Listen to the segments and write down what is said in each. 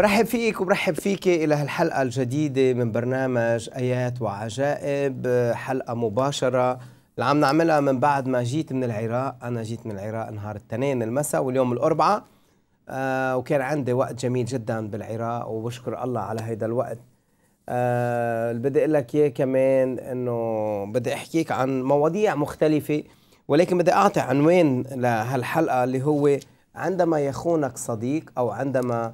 برحب فيك وبرحب فيك إلى هالحلقة الجديدة من برنامج آيات وعجائب حلقة مباشرة اللي عم نعملها من بعد ما جيت من العراق أنا جيت من العراق نهار التنين المساء واليوم الأربعاء آه وكان عندي وقت جميل جدا بالعراق وبشكر الله على هيدا الوقت آه اللي بدي اقول لك اياه كمان انه بدي احكيك عن مواضيع مختلفه ولكن بدي اعطي عنوان لهالحلقه اللي هو عندما يخونك صديق او عندما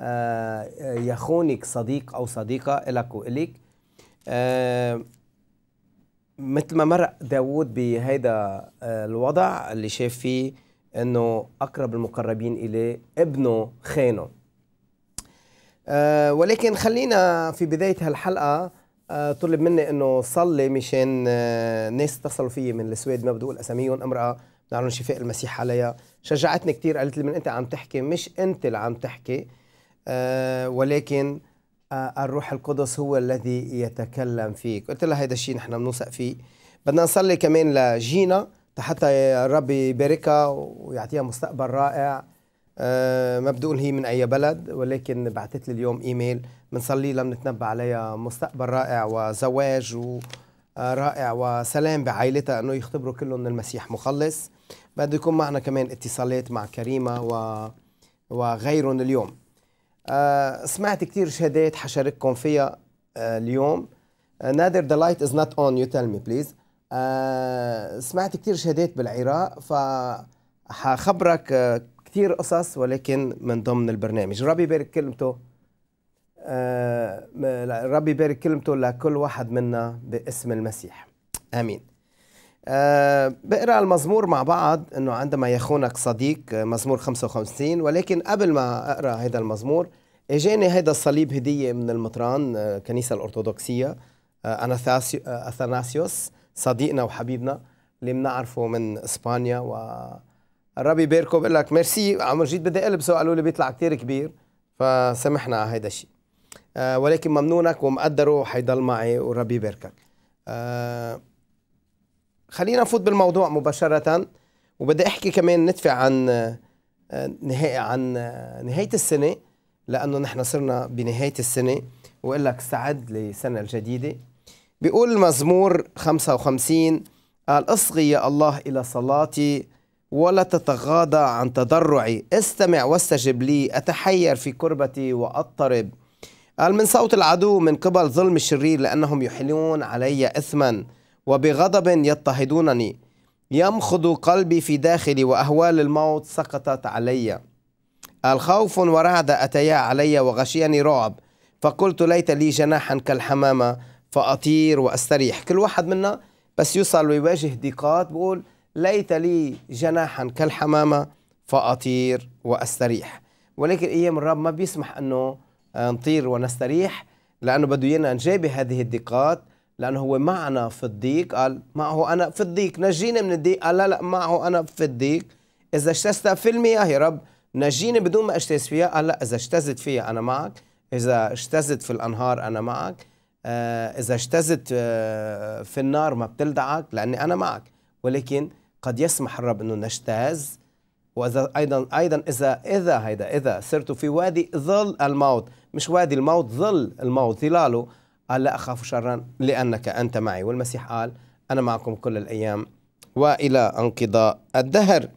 آه، يخونك صديق أو صديقة لك وإليك آه، مثل ما مر داوود بهيدا آه، الوضع اللي شاف فيه انه اقرب المقربين اليه ابنه خانه ولكن خلينا في بدايه هالحلقه طلب مني انه صلي مشان ناس اتصلوا فيي من السويد ما بدي اقول اساميهم امراه نعلن شفاء المسيح عليها شجعتني كثير قالت لي من انت عم تحكي مش انت اللي عم تحكي آه، ولكن آه، الروح القدس هو الذي يتكلم فيك قلت لها هيدا الشيء نحن بنوثق فيه بدنا نصلي كمان لجينا حتى الرب يباركها ويعطيها مستقبل رائع آه، ما بدي اقول هي من اي بلد ولكن بعثت لي اليوم ايميل بنصلي لها بنتنبأ عليها مستقبل رائع وزواج و رائع وسلام بعائلتها انه يختبروا كلهم من المسيح مخلص بده يكون معنا كمان اتصالات مع كريمه و وغيرهم اليوم آه، سمعت كثير شهادات حشارككم فيها آه، اليوم آه، نادر ذا لايت از نوت اون يو تيل مي بليز سمعت كثير شهادات بالعراق ف حخبرك كثير قصص ولكن من ضمن البرنامج ربي يبارك كلمته ربي يبارك كلمته لكل واحد منا باسم المسيح امين آه، بقرا المزمور مع بعض انه عندما يخونك صديق آه، مزمور 55 ولكن قبل ما اقرا هذا المزمور اجاني هذا الصليب هديه من المطران الكنيسه آه، الارثوذكسيه اثناسيوس صديقنا وحبيبنا اللي بنعرفه من اسبانيا و الرب يباركه بقول لك ميرسي عم جيت بدي البسه قالوا لي بيطلع كثير كبير فسمحنا على هذا الشيء ولكن ممنونك ومقدره حيضل معي والرب يباركك أه خلينا نفوت بالموضوع مباشرة وبدي أحكي كمان ندفع عن نهاية عن نهاية السنة لأنه نحن صرنا بنهاية السنة وقال لك استعد للسنة الجديدة بيقول المزمور 55 قال اصغي يا الله إلى صلاتي ولا تتغاضى عن تضرعي استمع واستجب لي أتحير في كربتي وأضطرب قال من صوت العدو من قبل ظلم الشرير لأنهم يحلون علي إثما وبغضب يضطهدونني يمخض قلبي في داخلي وأهوال الموت سقطت علي الخوف ورعد أتيا علي وغشيني رعب فقلت ليت لي جناحا كالحمامة فأطير وأستريح كل واحد منا بس يوصل ويواجه ديقات بقول ليت لي جناحا كالحمامة فأطير وأستريح ولكن أيام الرب ما بيسمح أنه نطير ونستريح لأنه بده إيانا نجابه هذه الديقات لانه هو معنا في الضيق قال معه انا في الضيق نجيني من الضيق قال لا لا معه انا في الضيق اذا اجتزت في المياه يا رب نجيني بدون ما اجتاز فيها قال لا اذا اجتزت فيها انا معك اذا اجتزت في الانهار انا معك آه، اذا اجتزت آه، في النار ما بتلدعك لاني انا معك ولكن قد يسمح الرب انه نجتاز واذا ايضا ايضا اذا اذا هيدا اذا صرت في وادي ظل الموت مش وادي الموت ظل الموت ظلاله قال لا أخاف شرا لأنك أنت معي والمسيح قال أنا معكم كل الأيام وإلى انقضاء الدهر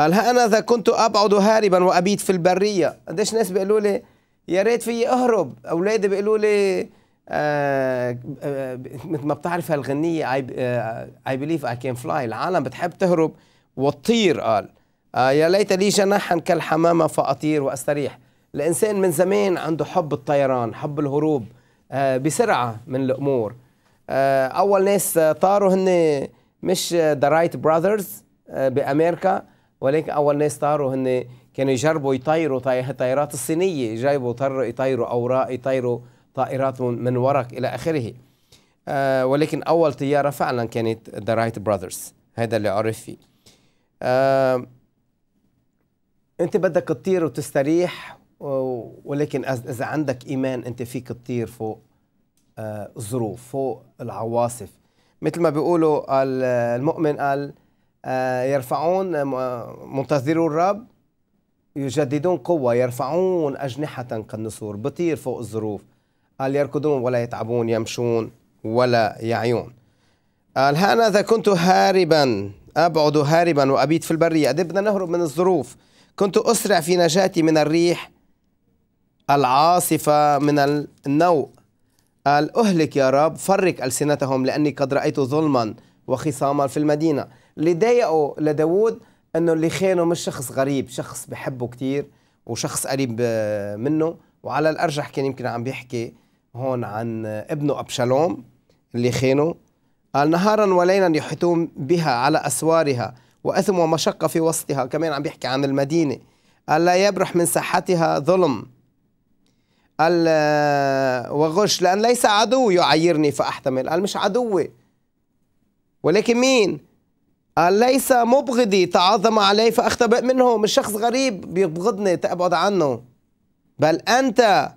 قال أنا إذا كنت أبعد هاربا وأبيت في البرية قديش ناس بيقولوا لي يا ريت في أهرب أولادي بيقولوا لي آه, آه، مثل ما بتعرف هالغنية اي آه، believe اي كان فلاي العالم بتحب تهرب وتطير قال آه يا ليت لي جناحا كالحمامة فأطير وأستريح الإنسان من زمان عنده حب الطيران حب الهروب آه، بسرعه من الامور آه، اول ناس آه، طاروا هن مش ذا رايت براذرز بامريكا ولكن اول ناس طاروا هن كانوا يجربوا يطيروا طائرات الصينيه جايبوا طروا يطيروا اوراق يطيروا طائرات من ورق الى اخره ولكن اول طياره فعلا كانت ذا رايت براذرز هذا اللي عرف فيه انت بدك تطير وتستريح ولكن اذا عندك ايمان انت فيك تطير فوق الظروف آه، فوق العواصف مثل ما بيقولوا المؤمن قال آه، يرفعون آه، منتظروا الرب يجددون قوة يرفعون أجنحة كالنسور بطير فوق الظروف قال يركضون ولا يتعبون يمشون ولا يعيون قال هانذا كنت هاربا أبعد هاربا وأبيت في البرية قد بدنا نهرب من الظروف كنت أسرع في نجاتي من الريح العاصفة من النوء قال أهلك يا رب فرق ألسنتهم لأني قد رأيت ظلما وخصاما في المدينة اللي ضايقوا لداود أنه اللي خانه مش شخص غريب شخص بحبه كتير وشخص قريب آه، منه وعلى الأرجح كان يمكن عم بيحكي هون عن ابنه أبشالوم اللي خانه قال نهارا وليلا يحيطون بها على أسوارها وأثم ومشقة في وسطها كمان عم بيحكي عن المدينة قال لا يبرح من ساحتها ظلم قال آه، وغش لأن ليس عدو يعيرني فأحتمل قال مش عدوي ولكن مين قال ليس مبغضي تعظم علي فأختبئ منه مش شخص غريب بيبغضني تبعد عنه بل أنت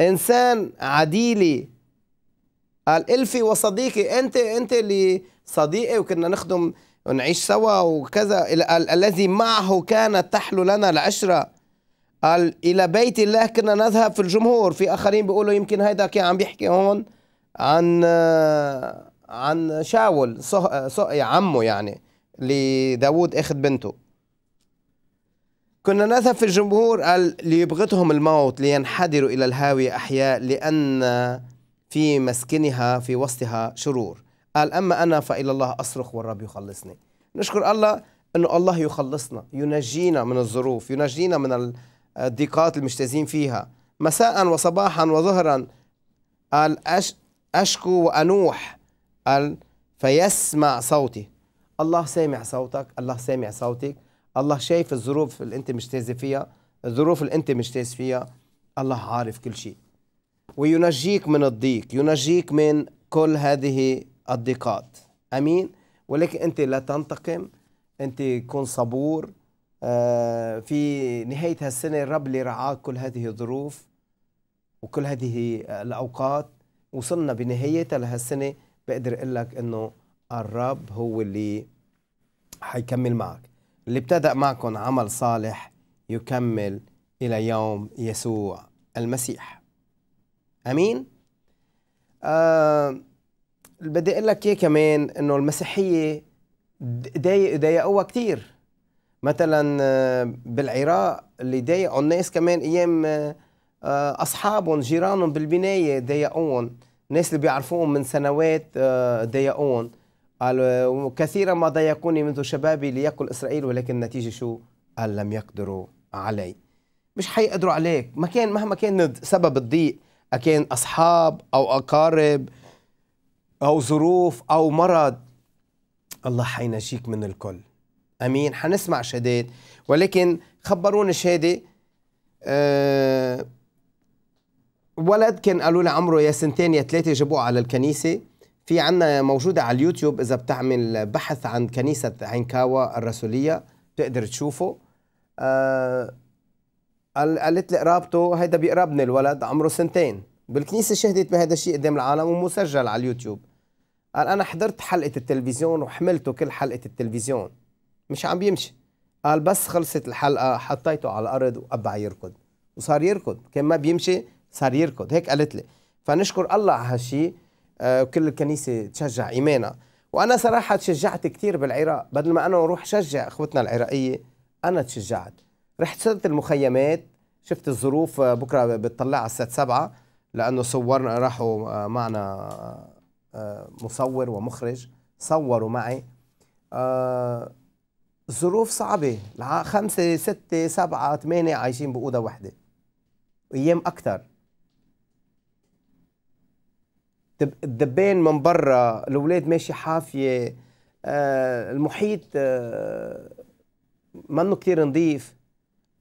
إنسان عديلي قال ألفي وصديقي أنت أنت اللي صديقي وكنا نخدم ونعيش سوا وكذا الذي معه كانت تحلو لنا العشره قال الى بيت الله كنا نذهب في الجمهور في اخرين بيقولوا يمكن هيدا عم بيحكي هون عن عن شاول صه... صه... عمه يعني لداود اخذ بنته كنا نذهب في الجمهور قال ليبغتهم الموت لينحدروا الى الهاوية احياء لان في مسكنها في وسطها شرور قال اما انا فالى الله اصرخ والرب يخلصني نشكر الله انه الله يخلصنا ينجينا من الظروف ينجينا من ال... الضيقات المجتازين فيها مساء وصباحا وظهرا قال أشكو وأنوح قال فيسمع صوتي الله سامع صوتك الله سامع صوتك الله شايف الظروف اللي انت مجتاز فيها الظروف اللي انت مجتاز فيها الله عارف كل شيء وينجيك من الضيق ينجيك من كل هذه الضيقات امين ولكن انت لا تنتقم انت كن صبور آه، في نهاية هالسنة الرب اللي رعاه كل هذه الظروف وكل هذه الأوقات وصلنا بنهايتها لهالسنة بقدر أقول لك أنه الرب هو اللي حيكمل معك اللي ابتدأ معكم عمل صالح يكمل إلى يوم يسوع المسيح أمين آه بدي أقول لك إيه كمان أنه المسيحية ضايقوها كتير مثلا آه، بالعراق اللي ضايقوا الناس كمان ايام آه، آه، اصحابهم جيرانهم بالبنايه ضايقوهم الناس اللي بيعرفوهم من سنوات ضايقوهم قالوا وكثيرا ما ضايقوني منذ شبابي ليأكل اسرائيل ولكن النتيجه شو؟ قال لم يقدروا علي مش حيقدروا عليك ما كان مهما كان سبب الضيق أكان أصحاب أو أقارب أو ظروف أو مرض الله حينجيك من الكل امين حنسمع شهادات ولكن خبروني شهاده أه ولد كان قالوا لي عمره يا سنتين يا ثلاثه جابوه على الكنيسه في عنا موجوده على اليوتيوب اذا بتعمل بحث عن كنيسه عينكاوا الرسوليه بتقدر تشوفه أه قالت لي قرابته هيدا بيقربني الولد عمره سنتين بالكنيسه شهدت بهذا الشيء قدام العالم ومسجل على اليوتيوب قال انا حضرت حلقه التلفزيون وحملته كل حلقه التلفزيون مش عم بيمشي قال بس خلصت الحلقه حطيته على الارض وقبع يركض وصار يركض كان ما بيمشي صار يركض هيك قالت لي فنشكر الله على هالشيء آه، وكل الكنيسه تشجع ايمانها وانا صراحه تشجعت كثير بالعراق بدل ما انا اروح شجع اخوتنا العراقيه انا تشجعت رحت صرت المخيمات شفت الظروف آه، بكره بتطلع على الساعه 7 لانه صورنا راحوا آه، معنا مصور ومخرج صوروا معي ظروف صعبة خمسة ستة سبعة ثمانية عايشين بأوضة واحدة أيام أكثر الدبان من برا الأولاد ماشي حافية آه، المحيط آه، منه كتير نظيف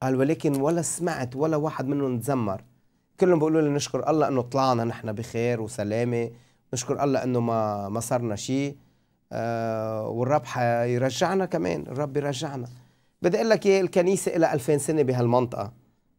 قال ولكن ولا سمعت ولا واحد منهم تذمر كلهم بيقولوا لي نشكر الله انه طلعنا نحن بخير وسلامه نشكر الله انه ما ما صرنا شيء آه، والرب يرجعنا كمان الرب يرجعنا بدي اقول لك ايه الكنيسه لها 2000 سنه بهالمنطقه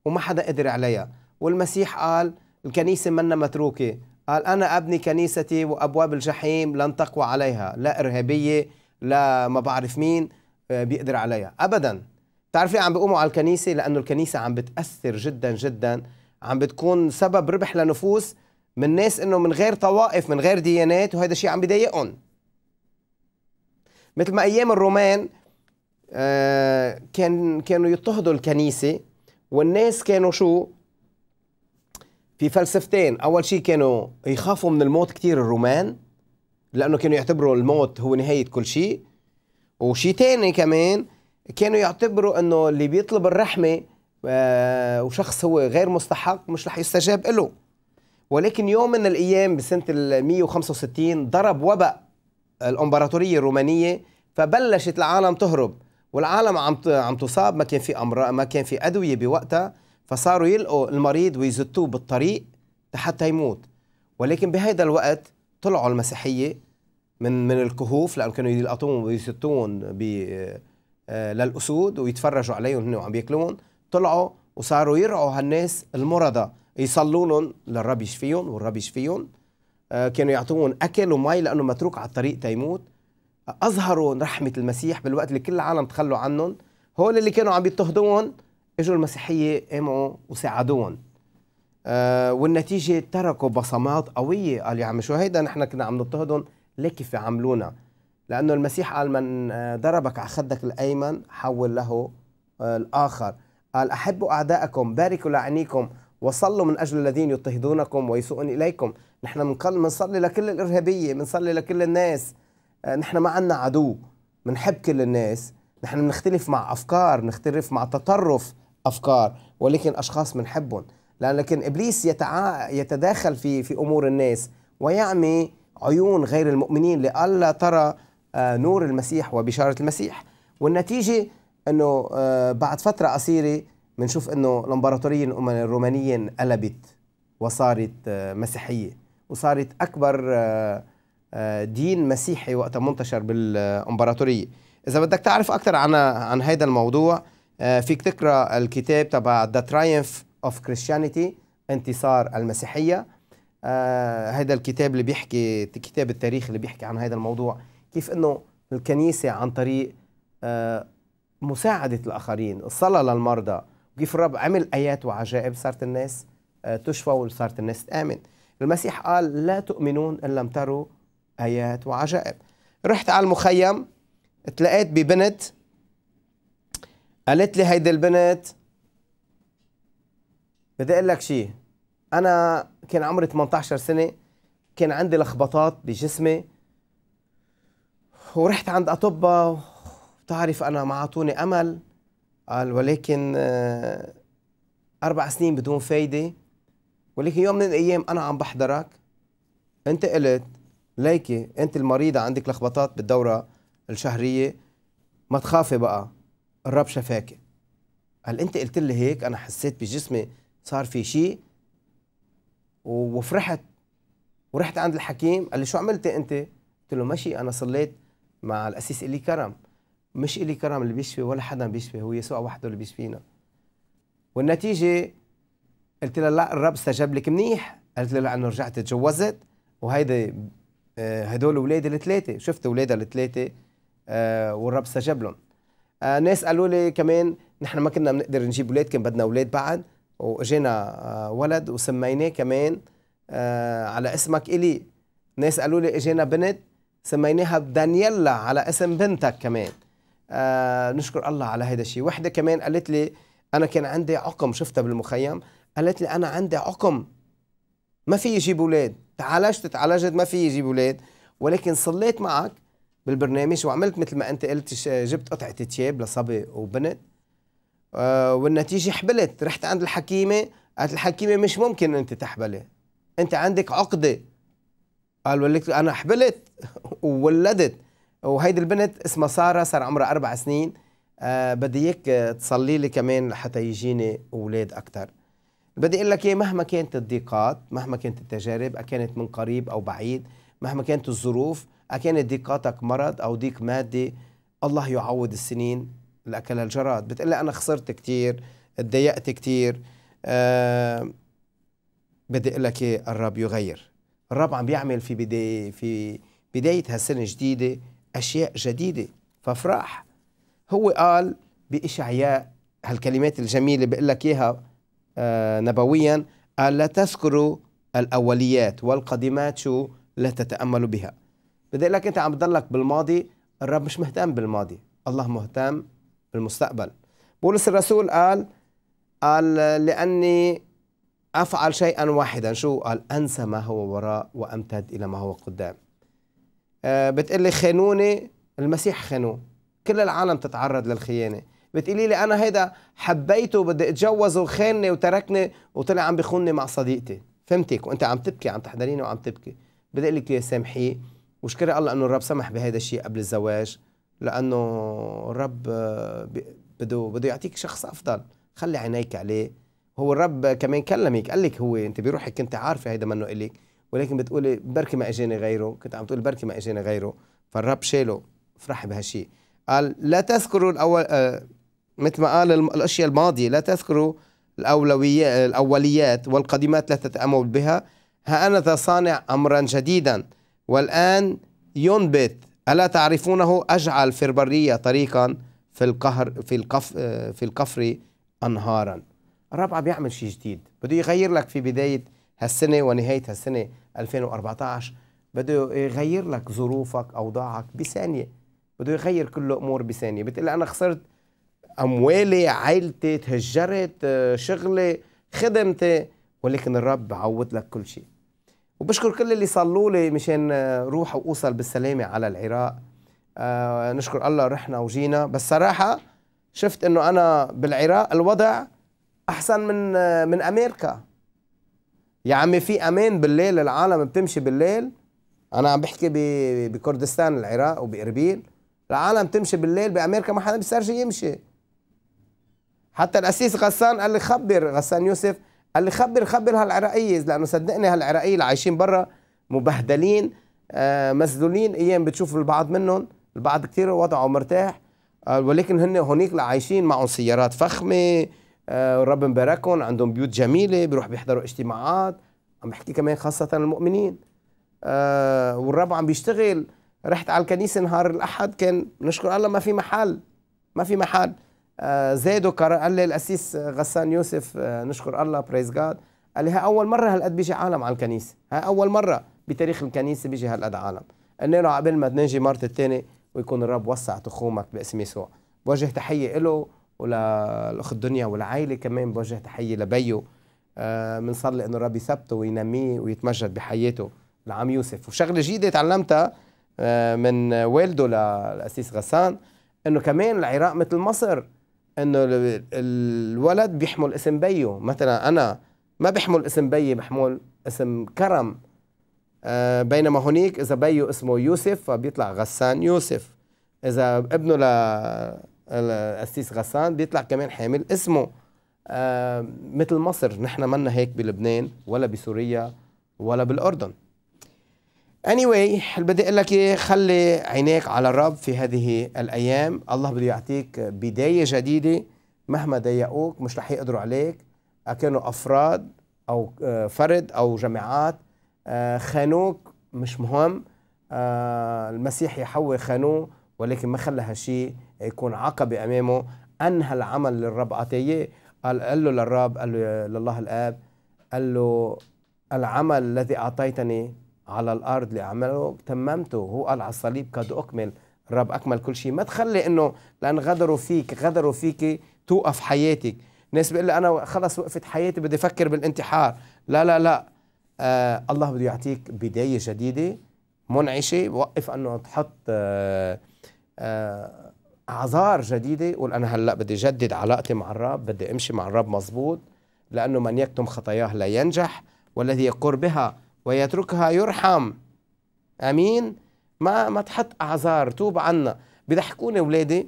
وما حدا قدر عليها والمسيح قال الكنيسه منا متروكه قال انا ابني كنيستي وابواب الجحيم لن تقوى عليها لا ارهابيه لا ما بعرف مين آه، بيقدر عليها ابدا بتعرفي عم بيقوموا على الكنيسه لانه الكنيسه عم بتاثر جدا جدا عم بتكون سبب ربح لنفوس من ناس انه من غير طوائف من غير ديانات وهذا الشيء عم بيضايقهم مثل ما ايام الرومان آه، كان كانوا يضطهدوا الكنيسه والناس كانوا شو في فلسفتين اول شيء كانوا يخافوا من الموت كثير الرومان لانه كانوا يعتبروا الموت هو نهايه كل شيء وشيء ثاني كمان كانوا يعتبروا انه اللي بيطلب الرحمه آه، وشخص هو غير مستحق مش رح يستجاب له ولكن يوم من الايام بسنه ال 165 ضرب وبأ الامبراطوريه الرومانيه فبلشت العالم تهرب والعالم عم عم تصاب ما كان في امراض ما كان في ادويه بوقتها فصاروا يلقوا المريض ويزتوه بالطريق حتى يموت ولكن بهيدا الوقت طلعوا المسيحيه من من الكهوف لانه كانوا يلقطوهم ويزتوهم ب آه، للاسود ويتفرجوا عليهم هن وعم ياكلوهم طلعوا وصاروا يرعوا هالناس المرضى يصلوا لهم للرب يشفيهم والرب يشفيهم آه، كانوا يعطون أكل ومي لأنه متروك على الطريق تيموت أظهروا رحمة المسيح بالوقت اللي كل العالم تخلوا عنهم هول اللي كانوا عم يضطهدون اجوا المسيحية قاموا وساعدوهم آه والنتيجة تركوا بصمات قوية قال يا عم شو هيدا نحن كنا عم نضطهدهم ليه كيف عملونا لأنه المسيح قال من آه، ضربك على خدك الأيمن حول له آه، الآخر قال أحبوا أعداءكم باركوا لعينيكم وصلوا من أجل الذين يضطهدونكم ويسوءون إليكم نحن بنصلي لكل الارهابيه بنصلي لكل الناس آه، نحن ما عندنا عدو بنحب كل الناس نحن بنختلف مع افكار بنختلف مع تطرف افكار ولكن اشخاص بنحبهم لكن ابليس يتعا... يتداخل في في امور الناس ويعمي عيون غير المؤمنين لألا ترى آه، نور المسيح وبشاره المسيح والنتيجه انه آه، بعد فتره قصيره بنشوف انه الامبراطوريه الرومانيه انقلبت وصارت مسيحيه وصارت أكبر آه، آه، دين مسيحي وقتها منتشر بالإمبراطورية إذا بدك تعرف أكثر عن عن هذا الموضوع آه، فيك تقرأ الكتاب تبع ذا ترايمف اوف كريستيانيتي انتصار المسيحية هذا الكتاب اللي بيحكي كتاب التاريخ اللي بيحكي عن هذا الموضوع كيف أنه الكنيسة عن طريق مساعدة الآخرين الصلاة للمرضى كيف الرب عمل آيات وعجائب صارت الناس تشفى وصارت الناس تآمن المسيح قال لا تؤمنون إن لم تروا آيات وعجائب رحت على المخيم تلاقيت ببنت قالت لي هيدي البنت بدي اقول لك شيء انا كان عمري 18 سنه كان عندي لخبطات بجسمي ورحت عند اطباء بتعرف انا ما اعطوني امل قال ولكن آه، اربع سنين بدون فايده ولكن يوم من الايام انا عم بحضرك انت قلت ليكي انت المريضه عندك لخبطات بالدوره الشهريه ما تخافي بقى الرب شفاكي قال انت قلت لي هيك انا حسيت بجسمي صار في شيء وفرحت ورحت عند الحكيم قال لي شو عملتي انت قلت له ماشي انا صليت مع الاسيس الي كرم مش الي كرم اللي بيشفي ولا حدا بيشفي هو يسوع وحده اللي بيشفينا والنتيجه قلت لها لا الرب استجاب لك منيح قالت لها لانه رجعت اتجوزت وهيدي آه، هدول اولادي الثلاثه شفت اولادها الثلاثه آه، والرب استجاب لهم آه، ناس قالوا لي كمان نحن ما كنا بنقدر نجيب اولاد كان بدنا اولاد بعد واجينا ولد وسميناه كمان على اسمك الي ناس قالوا لي اجينا بنت سميناها دانييلا على اسم بنتك كمان نشكر الله على هذا الشيء وحده كمان قالت لي انا كان عندي عقم شفتها بالمخيم قالت لي انا عندي عقم ما في يجيب اولاد تعالجت تعالجت ما في يجيب اولاد ولكن صليت معك بالبرنامج وعملت مثل ما انت قلت جبت قطعه تياب لصبي وبنت آه والنتيجه حبلت رحت عند الحكيمه قالت الحكيمه مش ممكن انت تحبلي انت عندك عقده قال ولك انا حبلت وولدت وهيدي البنت اسمها ساره صار عمرها اربع سنين آه بدي اياك تصلي لي كمان لحتى يجيني اولاد اكثر بدي اقول لك ايه مهما كانت الضيقات مهما كانت التجارب اكانت من قريب او بعيد مهما كانت الظروف اكانت ضيقاتك مرض او ضيق مادي الله يعوض السنين اللي اكلها الجراد بتقول انا خسرت كثير اتضايقت كثير أه بدي اقول لك ايه الرب يغير الرب عم بيعمل في بدايه في بدايه هالسنه الجديده اشياء جديده فافرح هو قال باشعياء هالكلمات الجميله بقول لك اياها آه، نبويا قال لا تذكروا الأوليات والقديمات شو لا تتأملوا بها بدي لك أنت عم تضلك بالماضي الرب مش مهتم بالماضي الله مهتم بالمستقبل بولس الرسول قال قال لأني أفعل شيئا واحدا شو قال أنسى ما هو وراء وأمتد إلى ما هو قدام آه، بتقلي خانوني المسيح خانوه كل العالم تتعرض للخيانة بتقولي لي انا هيدا حبيته وبدي اتجوزه وخانني وتركني وطلع عم بخونني مع صديقتي فهمتك وانت عم تبكي عم تحضريني وعم تبكي بدي اقول لك يا سامحيه واشكري الله انه الرب سمح بهذا الشيء قبل الزواج لانه الرب آه، بده بده يعطيك شخص افضل خلي عينيك عليه هو الرب كمان كلمك قال لك هو انت بروحك كنت عارفه هيدا منه الك ولكن بتقولي بركي ما اجاني غيره كنت عم تقول بركي ما اجاني غيره فالرب شاله افرحي بهالشيء قال لا تذكروا الاول آه، مثل ما قال الأشياء الماضية لا تذكروا الأولوية الأوليات والقديمات لا تتأمل بها ها أنا صانع أمرا جديدا والآن ينبت ألا تعرفونه أجعل في البرية طريقا في القهر في القف في القفر أنهارا الرابعة بيعمل شيء جديد بده يغير لك في بداية هالسنة ونهاية هالسنة 2014 بده يغير لك ظروفك أوضاعك بثانية بده يغير كل الأمور بثانية بتقول أنا خسرت اموالي عائلتي تهجرت آه، شغلي خدمتي ولكن الرب عوض لك كل شيء وبشكر كل اللي صلوا لي مشان آه، روح واوصل بالسلامه على العراق آه، نشكر الله رحنا وجينا بس صراحه شفت انه انا بالعراق الوضع احسن من من امريكا يا عمي في امان بالليل العالم بتمشي بالليل انا عم بحكي بكردستان العراق وباربيل العالم تمشي بالليل بامريكا ما حدا بيسترجي يمشي حتى الاسيس غسان قال لي خبر غسان يوسف قال لي خبر خبر هالعراقيه لانه صدقني هالعراقيه اللي عايشين برا مبهدلين آه، مذلولين ايام بتشوف البعض منهم البعض كثير وضعه مرتاح آه، ولكن هن هونيك عايشين معهم سيارات فخمه آه، رب مباركهم عندهم بيوت جميله بيروح بيحضروا اجتماعات عم بحكي كمان خاصه المؤمنين والرب عم بيشتغل رحت على الكنيسه نهار الاحد كان نشكر الله ما في محل ما في محل آه، زادوا قال لي الاسيس آه، غسان يوسف آه، نشكر الله بريز جاد قال لي ها اول مره هالقد بيجي عالم على الكنيسه ها اول مره بتاريخ الكنيسه بيجي هالقد عالم قلنا له قبل ما نجي مرت الثانية ويكون الرب وسع تخومك باسم يسوع بوجه تحية له وللأخ الدنيا والعائلة كمان بوجه تحية لبيه بنصلي آه انه الرب يثبته وينميه ويتمجد بحياته لعم يوسف وشغله جديده تعلمتها آه من والده للاسيس غسان انه كمان العراق مثل مصر انه الولد بيحمل اسم بيو مثلا انا ما بحمل اسم بيي بحمل اسم كرم أه بينما هنيك اذا بيو اسمه يوسف فبيطلع غسان يوسف اذا ابنه لقسيس غسان بيطلع كمان حامل اسمه أه مثل مصر نحن منا هيك بلبنان ولا بسوريا ولا بالاردن anyway بدي اقول لك ايه خلي عينيك على الرب في هذه الايام الله بده يعطيك بدايه جديده مهما ضيقوك مش رح يقدروا عليك كانوا افراد او آه، فرد او جماعات آه، خانوك مش مهم آه، المسيح يحوي خانوه ولكن ما خلى هالشيء يكون عقبه امامه انهى العمل للرب عطيه قال له للرب قال له لله الاب قال له العمل الذي اعطيتني على الارض لاعمله تممته هو قال على الصليب قد اكمل الرب اكمل كل شيء ما تخلي انه لان غدروا فيك غدروا فيك توقف حياتك ناس بيقول لي انا خلص وقفت حياتي بدي افكر بالانتحار لا لا لا آه الله بده يعطيك بدايه جديده منعشه وقف انه تحط آه آه اعذار جديده قول انا هلا بدي جدد علاقتي مع الرب بدي امشي مع الرب مزبوط لانه من يكتم خطاياه لا ينجح والذي يقر بها ويتركها يرحم امين ما ما تحط اعذار توب عنا بيضحكوني اولادي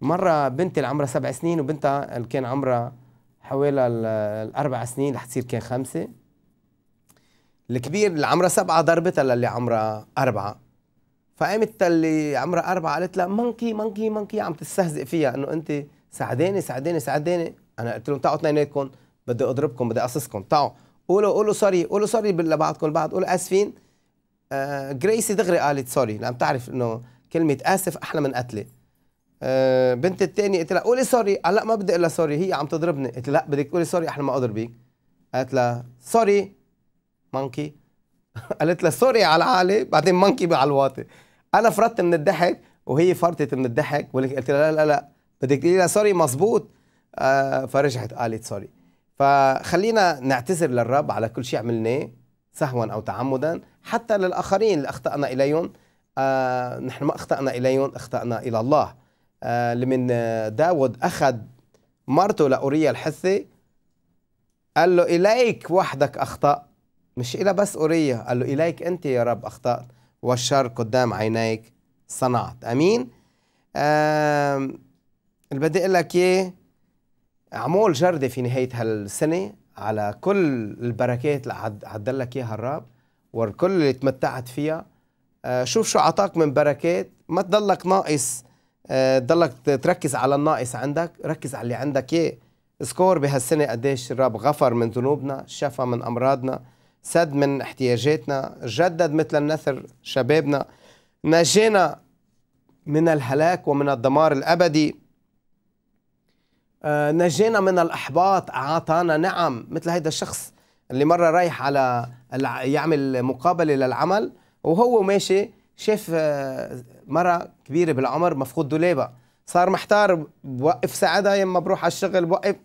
مره بنتي اللي عمرها سبع سنين وبنتها اللي كان عمرها حوالي الاربع سنين رح تصير كان خمسه الكبير اللي عمرها سبعه ضربتها للي عمرها اربعه فقامت اللي عمرها اربعه قالت لها مانكي مانكي مانكي عم تستهزئ فيها انه انت ساعديني ساعديني ساعديني انا قلت لهم تعوا اثنيناتكم بدي اضربكم بدي اقصصكم تعوا قولوا قولوا سوري قولوا سوري لبعضكم البعض قولوا اسفين آه جريسي دغري قالت سوري لان نعم، بتعرف انه كلمه اسف احلى من قتله آه بنت الثانيه قلت لها قولي سوري قال لا ما بدي اقول لها سوري هي عم تضربني قلت لها لا بدك تقولي سوري احلى ما اضربك قالت لها سوري مانكي قالت لها سوري على العالي بعدين مانكي على الواطي انا فرطت من الضحك وهي فرطت من الضحك قلت لها لا لا لا بدك تقولي لها سوري مزبوط آه فرجعت قالت سوري فخلينا نعتذر للرب على كل شيء عملناه سهوا او تعمدا حتى للاخرين اللي اخطانا اليهم آه نحن ما اخطانا اليهم اخطانا الى الله آه لمن آه، داود اخذ مرته لاوريا الحثي قال له اليك وحدك اخطأ مش إلى بس أوريا قال له إليك أنت يا رب أخطأت والشر قدام عينيك صنعت أمين آه اللي بدي أقول لك إيه اعمل جردة في نهاية هالسنة على كل البركات اللي عد لك إياها الرب والكل اللي تمتعت فيها آه، شوف شو عطاك من بركات ما تضلك ناقص آه، تضلك تركز على الناقص عندك ركز على اللي عندك اياه اذكر بهالسنة قديش الرب غفر من ذنوبنا شفى من أمراضنا سد من احتياجاتنا جدد مثل النثر شبابنا نجينا من الهلاك ومن الدمار الأبدي آه، نجينا من الاحباط اعطانا نعم مثل هيدا الشخص اللي مره رايح على يعمل مقابله للعمل وهو ماشي شاف آه، مره كبيره بالعمر مفقود دولابها صار محتار بوقف ساعدها يما بروح على الشغل بوقف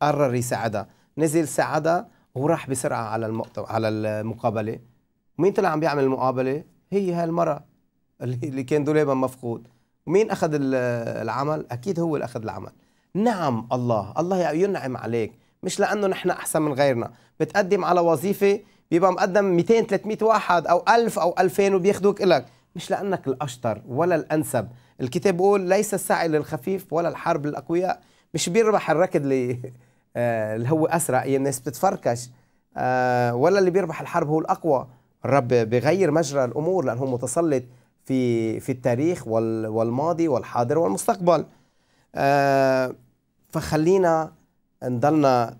قرر يساعدها نزل ساعدها وراح بسرعه على على المقابله مين طلع عم بيعمل المقابله هي هالمره اللي كان دولابها مفقود ومين اخذ العمل اكيد هو اللي اخذ العمل نعم الله الله ينعم عليك مش لانه نحن احسن من غيرنا بتقدم على وظيفه بيبقى مقدم 200 300 واحد او 1000 او 2000 وبياخذوك الك مش لانك الاشطر ولا الانسب الكتاب بيقول ليس السعي للخفيف ولا الحرب للاقوياء مش بيربح الركض اللي آه، اللي هو اسرع هي يعني الناس بتتفركش آه، ولا اللي بيربح الحرب هو الاقوى الرب بغير مجرى الامور لانه متسلط في في التاريخ والماضي والحاضر والمستقبل آه، فخلينا نضلنا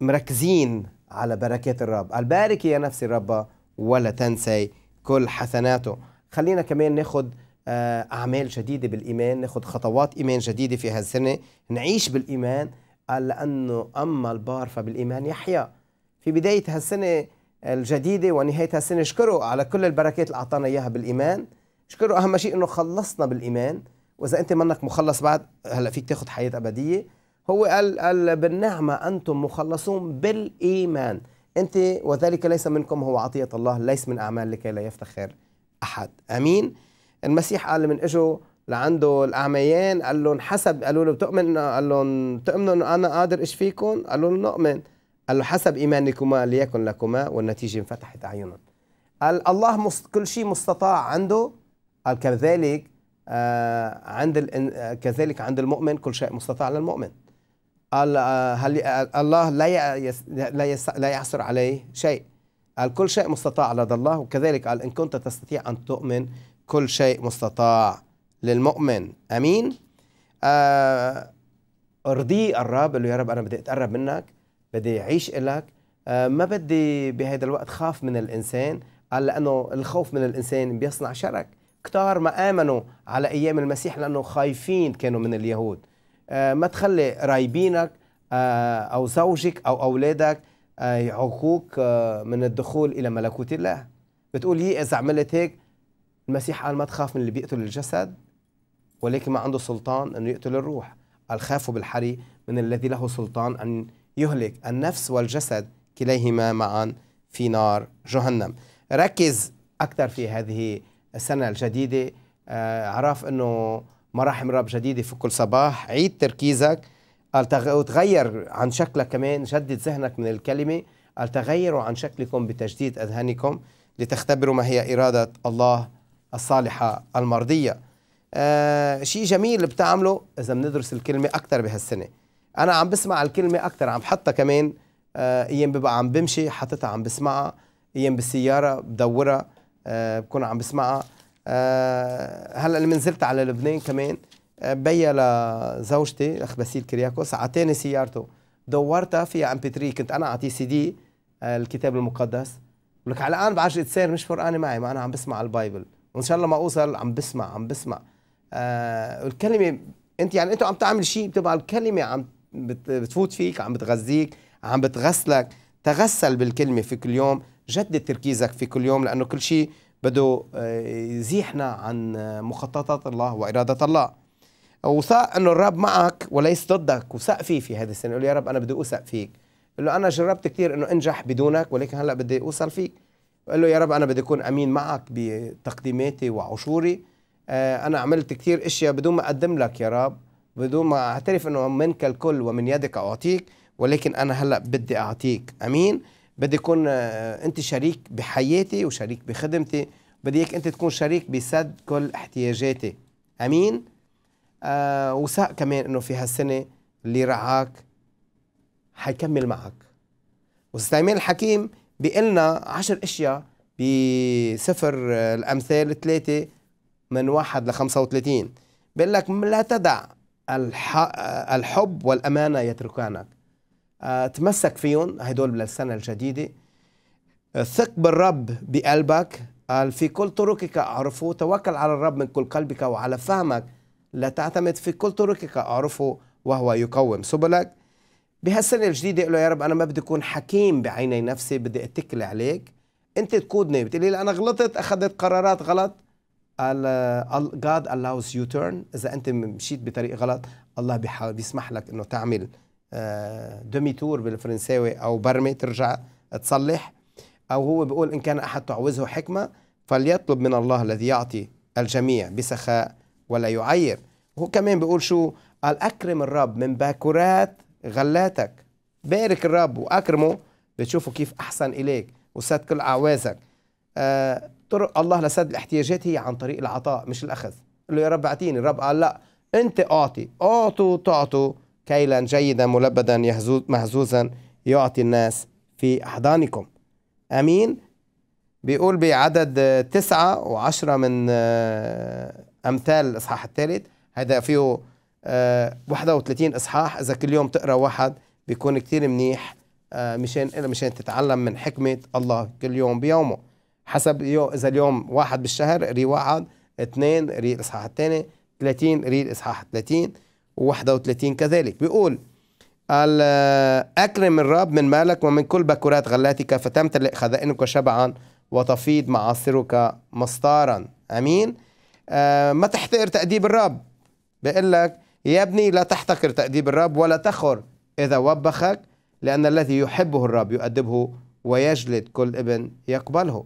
مركزين على بركات الرب قال يا نفسي الرب ولا تنسي كل حسناته خلينا كمان ناخد آه، أعمال جديدة بالإيمان ناخد خطوات إيمان جديدة في هالسنة نعيش بالإيمان قال آه، لأنه أما البار فبالإيمان يحيا في بداية هالسنة الجديدة ونهاية هالسنة اشكره على كل البركات اللي أعطانا إياها بالإيمان اشكره أهم شيء أنه خلصنا بالإيمان واذا انت منك مخلص بعد هلا فيك تاخذ حياه ابديه هو قال قال بالنعمه انتم مخلصون بالايمان انت وذلك ليس منكم هو عطيه الله ليس من اعمال لكي لا يفتخر احد امين المسيح قال من اجوا لعنده الاعميان قال لهم حسب قالوا له بتؤمن قال لهم بتؤمنوا انه انا قادر اشفيكم قالوا له نؤمن قال له حسب ايمانكما ليكن لكما والنتيجه انفتحت اعينهم قال الله كل شيء مستطاع عنده قال كذلك آه، عند آه، كذلك عند المؤمن كل شيء مستطاع للمؤمن قال آه، هل الله لا لا لا يحصر عليه شيء قال كل شيء مستطاع لدى الله وكذلك قال إن كنت تستطيع أن تؤمن كل شيء مستطاع للمؤمن أمين ارضي الرب يا رب أنا بدي أتقرب منك بدي أعيش لك ما بدي بهذا الوقت خاف من الإنسان قال لأنه الخوف من الإنسان بيصنع شرك كتار ما آمنوا على أيام المسيح لأنه خايفين كانوا من اليهود آه، ما تخلي رايبينك آه، أو زوجك أو أولادك آه، يعوقوك من الدخول إلى ملكوت الله بتقول هي إذا عملت هيك المسيح قال ما تخاف من اللي بيقتل الجسد ولكن ما عنده سلطان أنه يقتل الروح قال خافوا بالحري من الذي له سلطان أن يهلك النفس والجسد كليهما معا في نار جهنم ركز أكثر في هذه السنة الجديدة آه، عرف أنه مراحم رب جديدة في كل صباح عيد تركيزك قال وتغير عن شكلك كمان جدد ذهنك من الكلمة قال تغيروا عن شكلكم بتجديد أذهانكم لتختبروا ما هي إرادة الله الصالحة المرضية آه شيء جميل بتعمله إذا بندرس الكلمة أكثر بهالسنة أنا عم بسمع الكلمة أكثر عم حطها كمان آه أيام ببقى عم بمشي حطتها عم بسمعها أيام بالسيارة بدورها آه، بكون عم بسمعها آه، هلا لما نزلت على لبنان كمان آه، بيا لزوجتي اخ باسيل كرياكوس اعطاني سيارته دورتها فيها ام بي 3 كنت انا اعطيه سي دي الكتاب المقدس لك على الان بعرف سير مش فرقانه معي ما انا عم بسمع البايبل وان شاء الله ما اوصل عم بسمع عم بسمع آه الكلمه انت يعني انت عم تعمل شيء تبع الكلمه عم بتفوت فيك عم بتغذيك عم بتغسلك تغسل بالكلمه في كل يوم جدد تركيزك في كل يوم لانه كل شيء بده يزيحنا آه، عن آه، مخططات الله واراده الله وثق انه الرب معك وليس ضدك وثق فيه في هذه السنه قول يا رب انا بدي اوثق فيك قال له انا جربت كثير انه انجح بدونك ولكن هلا بدي اوصل فيك قال له يا رب انا بدي اكون امين معك بتقديماتي وعشوري آه، انا عملت كثير اشياء بدون ما اقدم لك يا رب بدون ما اعترف انه منك الكل ومن يدك اعطيك ولكن انا هلا بدي اعطيك امين بدي يكون آه، انت شريك بحياتي وشريك بخدمتي بدي اياك انت تكون شريك بسد كل احتياجاتي امين آه وساق كمان انه في هالسنه اللي رعاك حيكمل معك استاذ الحكيم بيقلنا عشر اشياء بسفر آه، الامثال ثلاثه من واحد ل 35 بيقول لك لا تدع آه، الحب والامانه يتركانك تمسك فيهم هدول للسنة الجديدة ثق بالرب بقلبك قال في كل طرقك أعرفه توكل على الرب من كل قلبك وعلى فهمك لا تعتمد في كل طرقك أعرفه وهو يقوم سبلك بهالسنة الجديدة له يا رب أنا ما بدي أكون حكيم بعيني نفسي بدي أتكل عليك أنت تقودني بتقولي لي أنا غلطت أخذت قرارات غلط قال God allows you turn إذا أنت مشيت بطريق غلط الله بيسمح لك أنه تعمل دومي آه، تور بالفرنساوي او برمي ترجع تصلح او هو بيقول ان كان احد تعوزه حكمه فليطلب من الله الذي يعطي الجميع بسخاء ولا يعير هو كمان بيقول شو قال اكرم الرب من باكورات غلاتك بارك الرب واكرمه بتشوفوا كيف احسن اليك وسد كل اعوازك آه طرق الله لسد الاحتياجات هي عن طريق العطاء مش الاخذ قال له يا رب اعطيني الرب قال لا انت اعطي اعطوا تعطوا كيلا جيدا ملبدا مهزوزا يعطي الناس في أحضانكم أمين بيقول بعدد تسعة وعشرة من آه، أمثال الإصحاح الثالث هذا فيه 31 آه، إصحاح إذا كل يوم تقرأ واحد بيكون كتير منيح آه، مشان مشان تتعلم من حكمة الله كل يوم بيومه حسب يو إذا اليوم واحد بالشهر قري واحد اثنين قري الإصحاح الثاني 30 قري الإصحاح 30 و31 كذلك بيقول أكرم الرب من مالك ومن كل بكرات غلاتك فتمتلئ خزائنك شبعا وتفيض معاصرك مستارا أمين آه ما تحتقر تأديب الرب بيقول لك يا ابني لا تحتقر تأديب الرب ولا تخر إذا وبخك لأن الذي يحبه الرب يؤدبه ويجلد كل ابن يقبله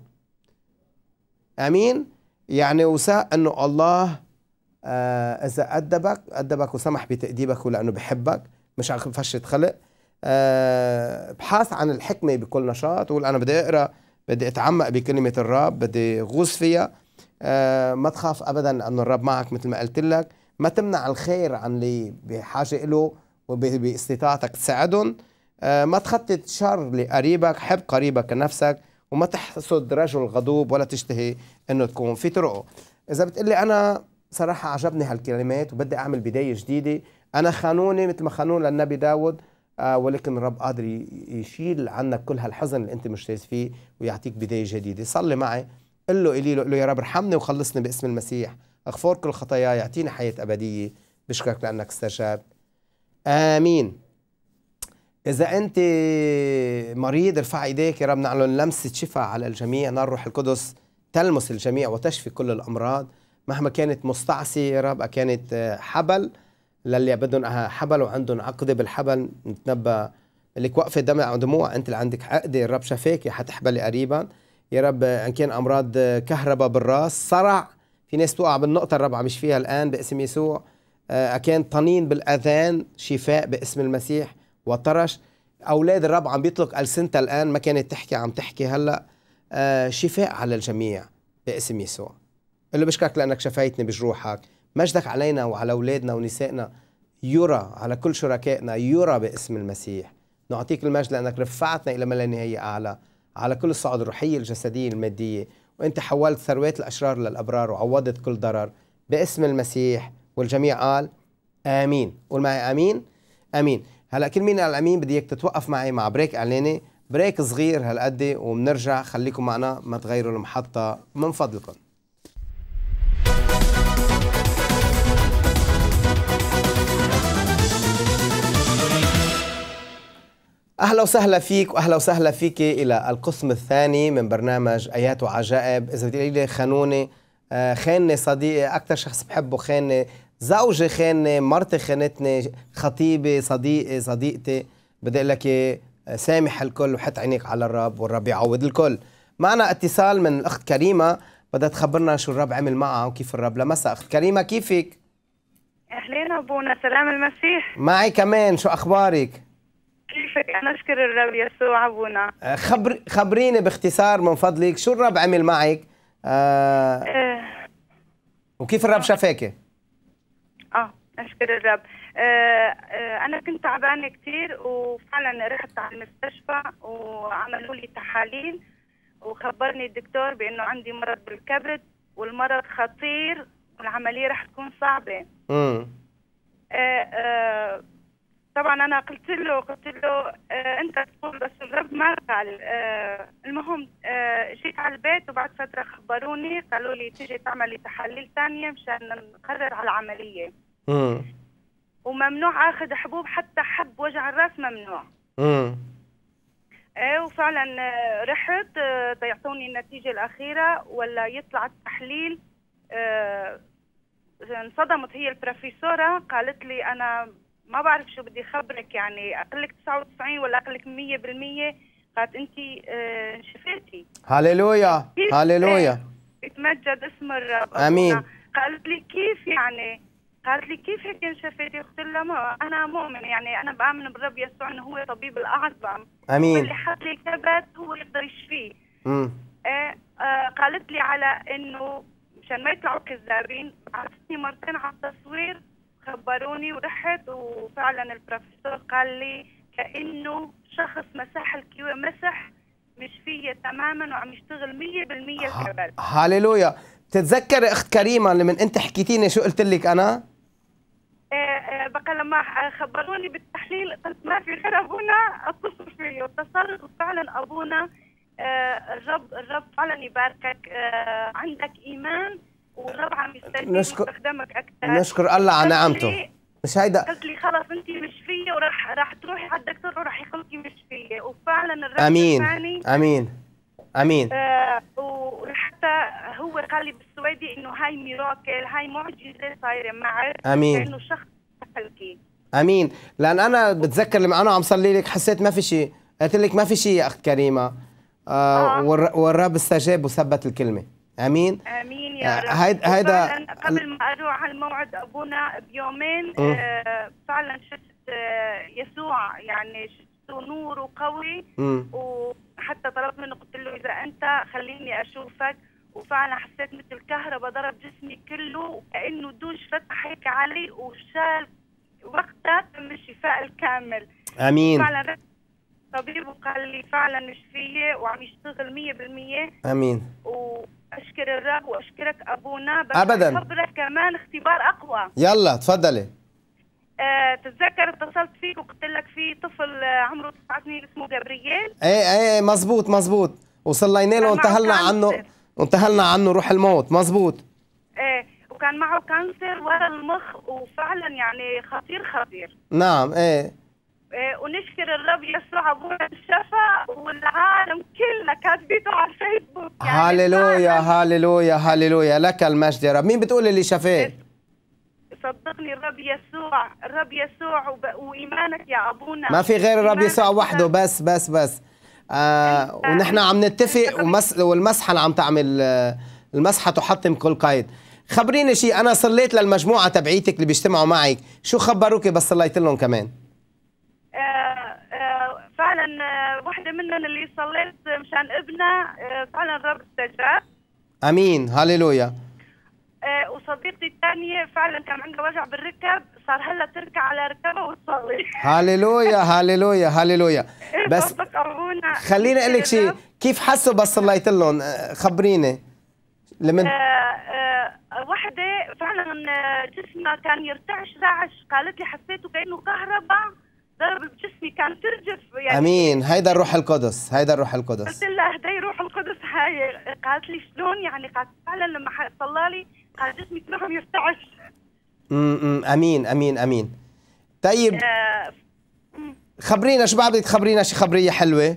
أمين يعني وساء أنه الله آه، اذا ادبك ادبك وسمح بتاديبك ولانه بحبك مش عم فشة خلق ابحاث آه، عن الحكمه بكل نشاط قول انا بدي اقرا بدي اتعمق بكلمه الرب بدي غوص فيها أه ما تخاف ابدا انه الرب معك مثل ما قلت لك ما تمنع الخير عن اللي بحاجه له وباستطاعتك تساعدهم أه ما تخطط شر لقريبك حب قريبك كنفسك وما تحسد رجل غضوب ولا تشتهي انه تكون في طرقه اذا بتقلي انا صراحة عجبني هالكلمات وبدي أعمل بداية جديدة أنا خانوني مثل ما خانون للنبي داود آه ولكن الرب قادر يشيل عنك كل هالحزن اللي أنت مجتاز فيه ويعطيك بداية جديدة صلي معي قل له إلي له قل له يا رب ارحمني وخلصني باسم المسيح اغفر كل خطاياي يعطيني حياة أبدية بشكرك لأنك استجاب آمين إذا أنت مريض ارفع إيديك يا رب نعلن لمسة شفاء على الجميع نار روح القدس تلمس الجميع وتشفي كل الأمراض مهما كانت مستعصية بقى كانت آه، حبل للي بدهم حبل وعندهم عقدة بالحبل نتنبأ لك وقفة دمع ودموع أنت اللي عندك عقدة الرب يا حتحبلي قريبا يا رب آه، إن كان أمراض آه، كهرباء بالراس صرع في ناس توقع بالنقطة الرب مش فيها الآن باسم يسوع أكان طنين بالأذان شفاء باسم المسيح وطرش أولاد الرب عم بيطلق ألسنتها الآن ما كانت تحكي عم تحكي هلأ شفاء على الجميع باسم يسوع له بشكرك لأنك شفيتني بجروحك مجدك علينا وعلى أولادنا ونسائنا يرى على كل شركائنا يرى باسم المسيح نعطيك المجد لأنك رفعتنا إلى ما لا نهاية أعلى على كل الصعود الروحية الجسدية المادية وأنت حولت ثروات الأشرار للأبرار وعوضت كل ضرر باسم المسيح والجميع قال آمين قول معي آمين آمين هلا كل مين قال آمين بدي إياك تتوقف معي مع بريك إعلاني بريك صغير هالقد وبنرجع خليكم معنا ما تغيروا المحطة من فضلكم اهلا وسهلا فيك واهلا وسهلا فيك الى القسم الثاني من برنامج ايات وعجائب اذا بتقولي لي خانونه آه خانني صديقي اكثر شخص بحبه خانني زوجي خانني مرتي خانتني خطيبي صديقي صديقتي بدي اقول لك آه، سامح الكل وحط عينيك على الرب والرب يعوض الكل معنا اتصال من الاخت كريمه بدها تخبرنا شو الرب عمل معها وكيف الرب لمسها اخت كريمه كيفك اهلين ابونا سلام المسيح معي كمان شو اخبارك كيفك انا اشكر الرب يسوع ابونا آه، خبر خبريني باختصار من فضلك شو الرب عمل معك آه إيه. وكيف الرب شافاكي اه اشكر آه، الرب آه آه انا كنت تعبانه كثير وفعلا رحت على المستشفى وعملوا لي تحاليل وخبرني الدكتور بانه عندي مرض بالكبد والمرض خطير والعمليه رح تكون صعبه امم آه آه طبعا انا قلت له قلت له آه انت تقول بس الرب ما قال آه المهم آه جيت على البيت وبعد فتره خبروني قالوا لي تيجي تعملي تحاليل ثانيه مشان نقرر على العمليه وممنوع اخذ حبوب حتى حب وجع الراس ممنوع ايه وفعلا آه، رحت آه، بيعطوني النتيجه الاخيره ولا يطلع التحليل آه، انصدمت هي البروفيسوره قالت لي انا ما بعرف شو بدي خبرك يعني لك 99 ولا لك 100% قالت انت انشفيتي آه، هللويا هللويا إيه. يتمجد اسم الرب امين قالت لي كيف يعني قالت لي كيف هيك انشفيتي قلت لها ما انا مؤمن يعني انا بامن بالرب يسوع انه هو طبيب الاعظم امين اللي حط لي كبت هو يقدر يشفيه امم قالت لي على انه مشان ما يطلعوا كذابين بعثتني مرتين على التصوير خبروني ورحت وفعلا البروفيسور قال لي كانه شخص مسح الكيو مسح مش فيا تماما وعم يشتغل 100% الكبد هاليلويا بتتذكري اخت كريمه لما انت حكيتيني شو قلت لك انا؟ آه، آه، بقى لما خبروني بالتحليل قلت ما في غير ابونا اتصل فيه واتصلت وفعلا ابونا آه، الرب الرب فعلا يباركك عندك ايمان وطبعا نشكر استخدامك اكثر نشكر الله على نعمته مش هيدا قلت لي خلص انت مش فيا وراح راح تروحي على الدكتور وراح يقولك مش فيا وفعلا الرجل امين امين امين آه وحتى هو قال لي بالسويدي انه هاي ميراكل هاي معجزه صايره معك امين لانه شخص خلقي امين لان انا بتذكر لما انا عم صلي لك حسيت ما في شيء قلت لك ما في شيء يا اخت كريمه آه, آه. والرب استجاب وثبت الكلمه امين امين تغير هيدا هيدا قبل ما اروح على الموعد ابونا بيومين آه، فعلا شفت آه، يسوع يعني شفته نور وقوي وحتى طلبت منه قلت له اذا انت خليني اشوفك وفعلا حسيت مثل الكهرباء ضرب جسمي كله كانه دوش فتح هيك علي وشال وقتها تم الشفاء الكامل امين فعلا طبيب وقال لي فعلا شفية وعم يشتغل مية بالمية امين واشكر الرب واشكرك ابونا بس ابدا أخبرك كمان اختبار اقوى يلا تفضلي أه تتذكر اتصلت فيك وقلت لك في طفل آه، عمره تسع سنين اسمه جبريل ايه ايه, إيه، مزبوط مزبوط وصلينا له وانتهلنا عنه وانتهلنا عنه روح الموت مزبوط ايه وكان معه كانسر ورا المخ وفعلا يعني خطير خطير نعم ايه إيه، ونشكر الرب يسوع ابونا الشفاء والعالم كله كاتبته على الفيسبوك يعني هاليلويا هاليلويا هاليلويا لك المجد يا رب مين بتقول اللي شفاك إيه، صدقني الرب يسوع الرب يسوع وب... وايمانك يا ابونا ما في غير الرب يسوع وحده بس بس بس آه ونحن عم نتفق ومس... والمسحه عم تعمل آه، المسحه تحطم كل قيد خبريني شيء انا صليت للمجموعه تبعيتك اللي بيجتمعوا معك شو خبروك بس صليت لهم كمان واحدة منهم اللي صليت مشان ابنه آه، فعلا الرب استجاب امين هللويا آه، وصديقتي الثانية فعلا كان عندها وجع بالركب صار هلا تركع على ركبها وتصلي هللويا هللويا هللويا إيه، بس خليني اقول لك شيء إيه، نعم. كيف حسوا بس صليت لهم آه، خبريني لمن آه آه وحده فعلا جسمها كان يرتعش رعش قالت لي حسيته كانه كهرباء ضرب بجسمي كان ترجف يعني امين هيدا الروح القدس هيدا الروح القدس قلت لها هدي روح القدس هاي قالت لي شلون يعني قالت فعلا لما صلى لي قال جسمي كلهم يرتعش امم امين امين امين طيب آه، خبرينا شو بعد بدك تخبرينا شي خبريه حلوه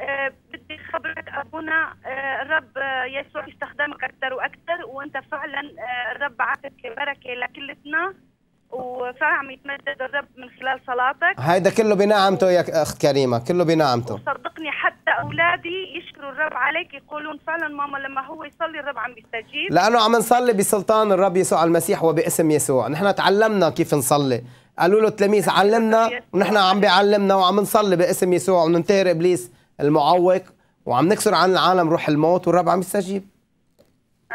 آه بدي خبرك ابونا آه الرب آه، يسوع يستخدمك اكثر واكثر وانت فعلا آه، الرب بعثك بركه لكلتنا وفهم يتمدد الرب من خلال صلاتك هيدا كله بنعمته يا اخت كريمه كله بنعمته صدقني حتى اولادي يشكروا الرب عليك يقولون فعلا ماما لما هو يصلي الرب عم بيستجيب لانه عم نصلي بسلطان الرب يسوع المسيح وباسم يسوع نحن تعلمنا كيف نصلي قالوا له التلاميذ علمنا ونحن عم بيعلمنا وعم نصلي باسم يسوع وننتهر ابليس المعوق وعم نكسر عن العالم روح الموت والرب عم يستجيب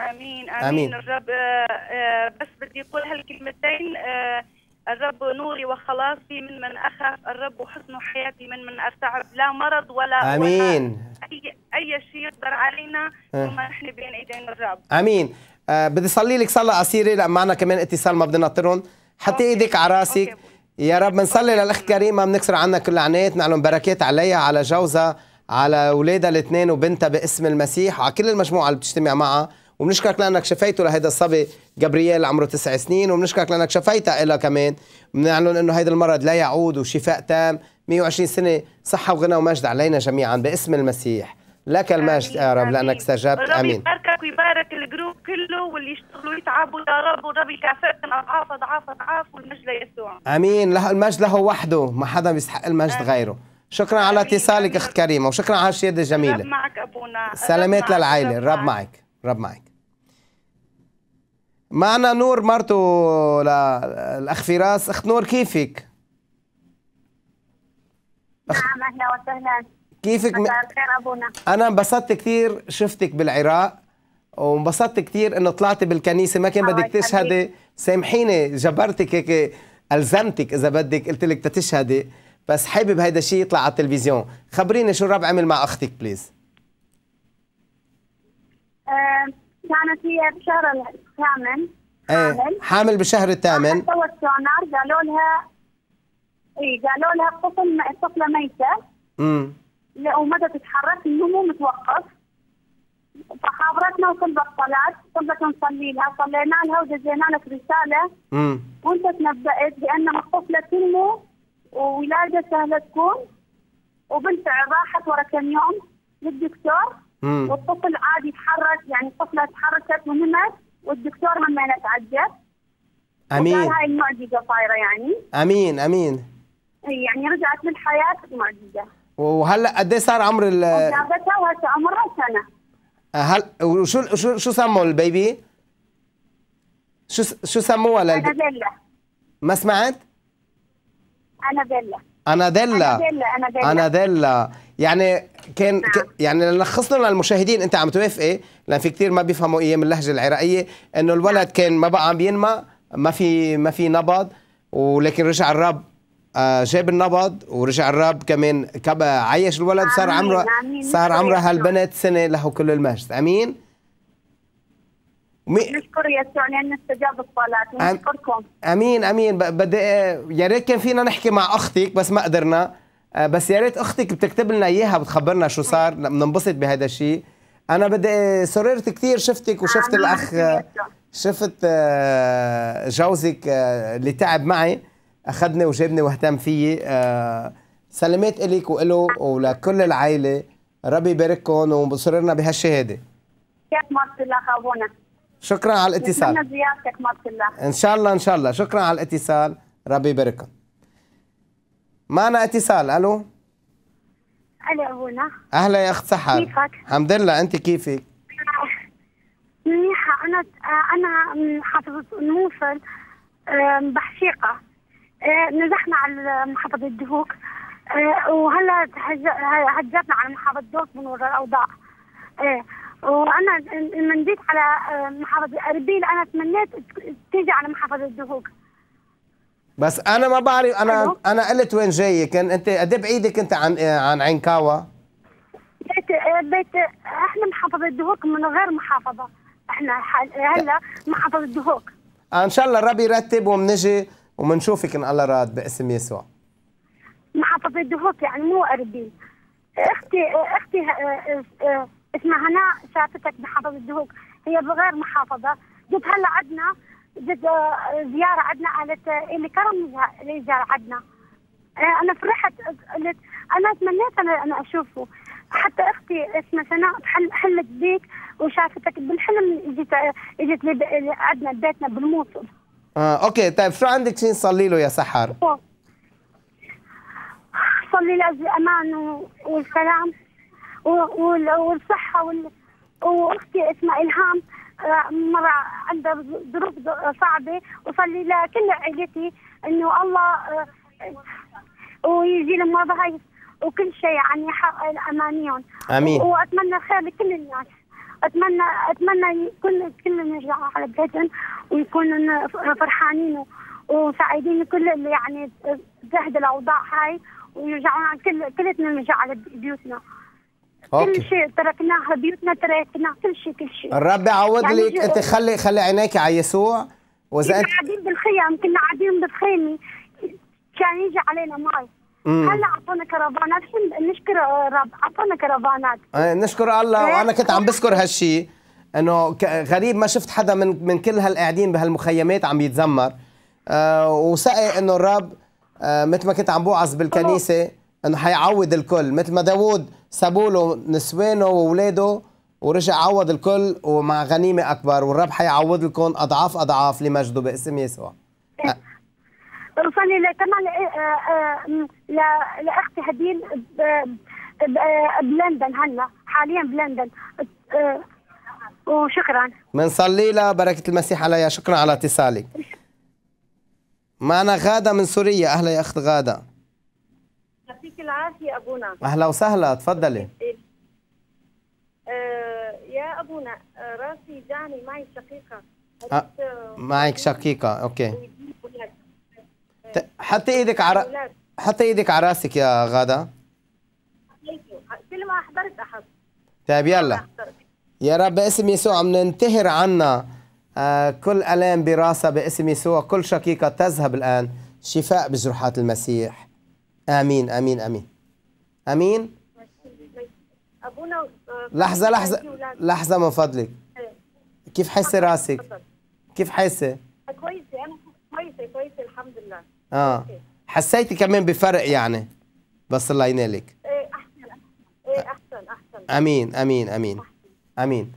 امين امين, آمين. الرب آه، آه، بس بدي اقول هالكلمتين آه، الرب نوري وخلاصي من من اخاف الرب حسن حياتي من من ارتعب لا مرض ولا امين اي اي شيء يقدر علينا ثم نحن بين ايدين الرب امين آه بدي صلي لك صلاه قصيره لان معنا كمان اتصال ما بدنا نطرهم حطي ايدك على راسك يا رب بنصلي للاخت كريمه بنكسر عنها كل عنايات نعلم بركات عليها على جوزها على اولادها الاثنين وبنتها باسم المسيح وعلى كل المجموعه اللي بتجتمع معها وبنشكرك لانك شفيته لهيدا الصبي جابرييل عمره تسع سنين وبنشكرك لانك شفيتها إلها كمان بنعلن انه هيدا المرض لا يعود وشفاء تام 120 سنه صحه وغنى ومجد علينا جميعا باسم المسيح لك المجد يا رب لانك استجبت امين, يباركك ويبارك الجروب كله واللي يشتغلوا يتعبوا يا رب ورب يكافئكم اضعاف اضعاف اضعاف والمجد ليسوع امين له المجد له وحده ما حدا بيستحق المجد غيره شكرا على اتصالك اخت كريمه وشكرا على الشهاده الجميله رب معك ابونا سلامات للعائله الرب معك رب معك معنا نور مرته الاخ فراس اخت نور كيفك أخ... نعم اهلا وسهلا كيفك م... ابونا انا انبسطت كثير شفتك بالعراق وانبسطت كثير انه طلعتي بالكنيسه ما كان بدك تشهدي سامحيني جبرتك هيك الزمتك اذا بدك قلت لك تشهدي بس حابب هيدا الشيء يطلع على التلفزيون خبريني شو الرب عمل مع اختك بليز أه كانت هي بشهر الثامن إيه، حامل حامل بشهر الثامن سوت سونار قالوا لها اي قالوا لها الطفل الطفله ميته امم ومدى تتحرك النمو متوقف فحضرتنا وطلبت صلاة طلبت نصلي لها صلينا لها ودزينا لك رسالة امم وانت تنبأت بأن الطفلة تنمو وولادة سهلة تكون وبالفعل راحت ورا كم يوم للدكتور والطفل عادي تحرك يعني الطفلة تحركت وهمت والدكتور ما تعجب امين هاي المعجزة صايرة يعني امين امين يعني رجعت للحياة معجزة وهلا قد ايه صار عمر ال جابتها وهسه عمرها سنة هل وشو شو شو سموا البيبي؟ شو شو سموها للب... بيلا ما سمعت؟ انا انابيلا انا انابيلا يعني كان نعم. ك... يعني لنلخص لنا للمشاهدين انت عم توافقي لان في كثير ما بيفهموا ايام من اللهجه العراقيه انه الولد نعم. كان ما بقى عم ينمى ما في ما في نبض ولكن رجع الرب آه، جاب النبض ورجع الراب كمان كبا عيش الولد صار عمره صار عمرها هالبنت سنه له كل المجد امين مي... نشكر يسوع لانه استجاب الصلاه نشكركم امين امين بدي آه، يا ريت كان فينا نحكي مع اختك بس ما قدرنا آه، بس يا ريت اختك بتكتب لنا اياها بتخبرنا شو صار بننبسط بهذا الشيء انا بدي سررت كثير شفتك وشفت آه، الاخ نعم، نعم. شفت آه، جوزك اللي تعب معي اخذني وجابني واهتم فيي سلامات لك وله ولكل العائله ربي يبارككم وبصررنا بهالشهاده كيف الله أبونا شكرا على الاتصال زيارتك الله ان شاء الله ان شاء الله شكرا على الاتصال ربي يبارككم معنا اتصال الو الو ابونا اهلا يا اخت سحر كيفك؟ الحمد لله انت كيفك؟ منيحة أنا أنا من محافظة نوصل بحشيقة آه، نزحنا على محافظة دهوك آه، وهلا هجرنا على محافظة دوك من وراء الأوضاع آه، وأنا لما جيت على محافظة أربيل أنا تمنيت تيجي على محافظة دهوك بس انا ما بعرف انا انا قلت وين جاي كان انت قد بعيدك بعيده كنت عن عن كاوا بيت آه، بيت احنا محافظه دهوك من غير محافظه احنا هلا محافظه دهوك آه، ان شاء الله ربي يرتب وبنجي وبنشوفك ان الله راد باسم يسوع محافظه دهوك يعني مو قريبين اختي آه، اختي اسمها هنا شافتك بحافظه دهوك هي بغير محافظه جيت هلا عندنا جد آه، زياره عندنا قالت اللي كرم آه، اللي زار عندنا انا فرحت انا تمنيت انا انا اشوفه حتى اختي اسمها سناء حلت بيك وشافتك بالحلم اجت اجت آه، عندنا بيتنا بالموصل اه اوكي طيب شو عندك شي نصلي له يا سحر؟ صلي له الامان والسلام والصحه وال... واختي اسمها الهام مرة عندها ظروف صعبة وصلي لكل عائلتي إنه الله آه، ويجي لهم بهاي وكل شيء يعني أمانيهم آمين وأتمنى الخير لكل الناس أتمنى أتمنى يكون كلهم يرجعوا على بيتهم ويكونوا فرحانين وسعيدين كل اللي يعني تهدى الأوضاع هاي ويرجعون كل كلتنا نرجع على بيوتنا أوكي. كل شيء تركناها بيوتنا تركنا كل شيء كل شيء الرب يعوض يعني لك انت خلي خلي عينيك على يسوع واذا كنا انت قاعدين بالخيام كنا قاعدين بالخيمه كان يجي علينا ماي هلا اعطونا كرفانات نشكر الرب اعطونا كرفانات آه، نشكر الله إيه. وانا كنت عم بذكر هالشيء انه غريب ما شفت حدا من من كل هالقاعدين بهالمخيمات عم يتذمر آه وسقي انه الرب آه مثل ما كنت عم بوعظ بالكنيسه انه حيعوض الكل مثل ما داوود سابوا له نسوانه واولاده ورجع عوض الكل ومع غنيمه اكبر والرب حيعوض لكم اضعاف اضعاف لمجده باسم يسوع بصلي كمان لاختي هديل بلندن هلا حاليا بلندن آه، وشكرا بنصلي لها بركه المسيح عليها شكرا على اتصالك معنا غاده من سوريا اهلا يا اخت غاده العافية أبونا أهلا وسهلا تفضلي أه يا أبونا آه، راسي جاني معي شقيقة أه معك شقيقة أوكي آه، حتى إيدك على حتى إيدك على راسك يا غادة كل ما أحضرت أحضر طيب يلا يا رب باسم يسوع عم ننتهر عنا آه كل ألام براسها باسم يسوع كل شقيقة تذهب الآن شفاء بجروحات المسيح آمين آمين آمين آمين أبونا آه، لحظة لحظة لحظة من فضلك إيه. كيف حاسة راسك؟ كيف حاسة؟ كويسة أنا كويسة كويسة الحمد لله آه حسيتي كمان بفرق يعني بس الله ينالك ايه أحسن ايه آه. أحسن أحسن آمين آمين آمين آمين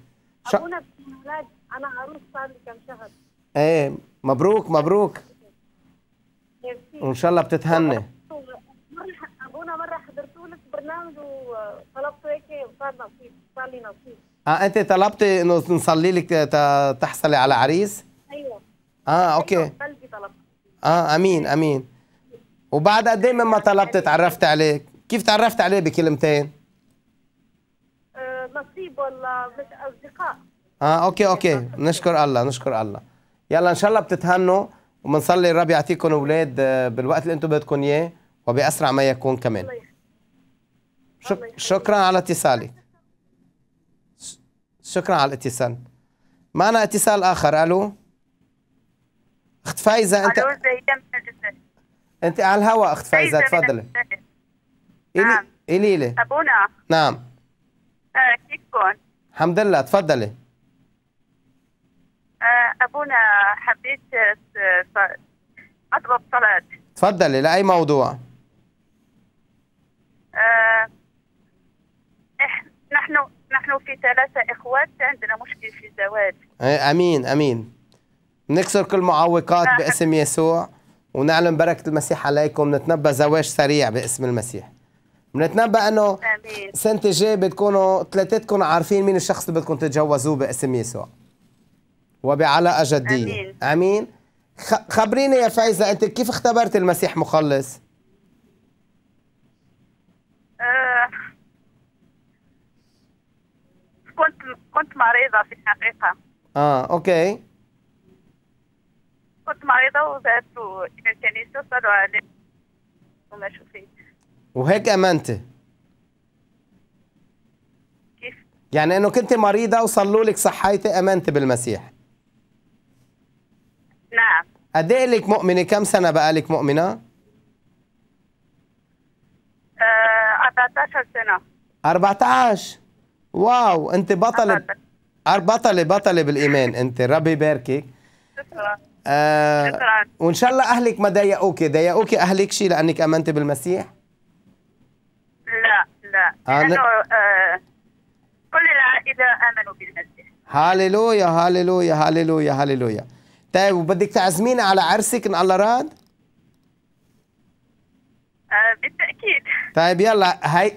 أبونا بولاد أنا عروس صار لي كم شهر ايه مبروك مبروك وإن شاء الله بتتهنى صار نصيب صار لي نصيب اه انت طلبتي انه نصلي لك آه، تحصلي على عريس؟ ايوه اه اوكي أيوة. قلبي طلبت اه امين امين وبعد قد ايه مما طلبت تعرفت عليك؟ كيف تعرفت عليه بكلمتين؟ آه، نصيب ولا اصدقاء اه اوكي اوكي نشكر الله نشكر الله يلا ان شاء الله بتتهنوا وبنصلي الرب يعطيكم اولاد آه، بالوقت اللي انتم بدكم اياه وباسرع ما يكون كمان شكرا على اتصالك شكرا على الاتصال معنا اتصال اخر الو اخت فايزه انت انت على الهواء اخت فايزه تفضلي نعم الي الي ابونا نعم آه، كيفكم الحمد لله تفضلي آه، ابونا حبيت اطلب آه، صلاه تفضلي لاي موضوع نحن نحن في ثلاثة إخوات عندنا مشكل في الزواج إيه، أمين أمين نكسر كل معوقات نعم. باسم يسوع ونعلم بركة المسيح عليكم نتنبأ زواج سريع باسم المسيح بنتنبأ انه السنة الجاية بتكونوا ثلاثتكم عارفين مين الشخص اللي بدكم تتجوزوه باسم يسوع وبعلاقة جدية امين, أمين. خبريني يا فايزة انت كيف اختبرت المسيح مخلص؟ كنت مريضة في الحقيقة اه اوكي كنت مريضة وذهبت إلى الكنيسة صلوا علي وما شفيت وهيك أمنتي كيف؟ يعني إنه كنت مريضة وصلوا لك صحيتي أمنتي بالمسيح نعم قد إيه لك مؤمنة؟ كم سنة بقى لك مؤمنة؟ آه 14 سنة 14 واو انت بطله بطله بطله بالايمان انت ربي يباركك شكرا آه شكرا وان شاء الله اهلك ما ضايقوكي ضايقوكي اهلك شيء لانك امنتي بالمسيح لا لا آه لانه آه كل العائله امنوا بالمسيح هاليلويا هاليلويا هاليلويا هاليلويا طيب وبدك تعزمينا على عرسك ان الله راد؟ آه بالتاكيد طيب يلا هي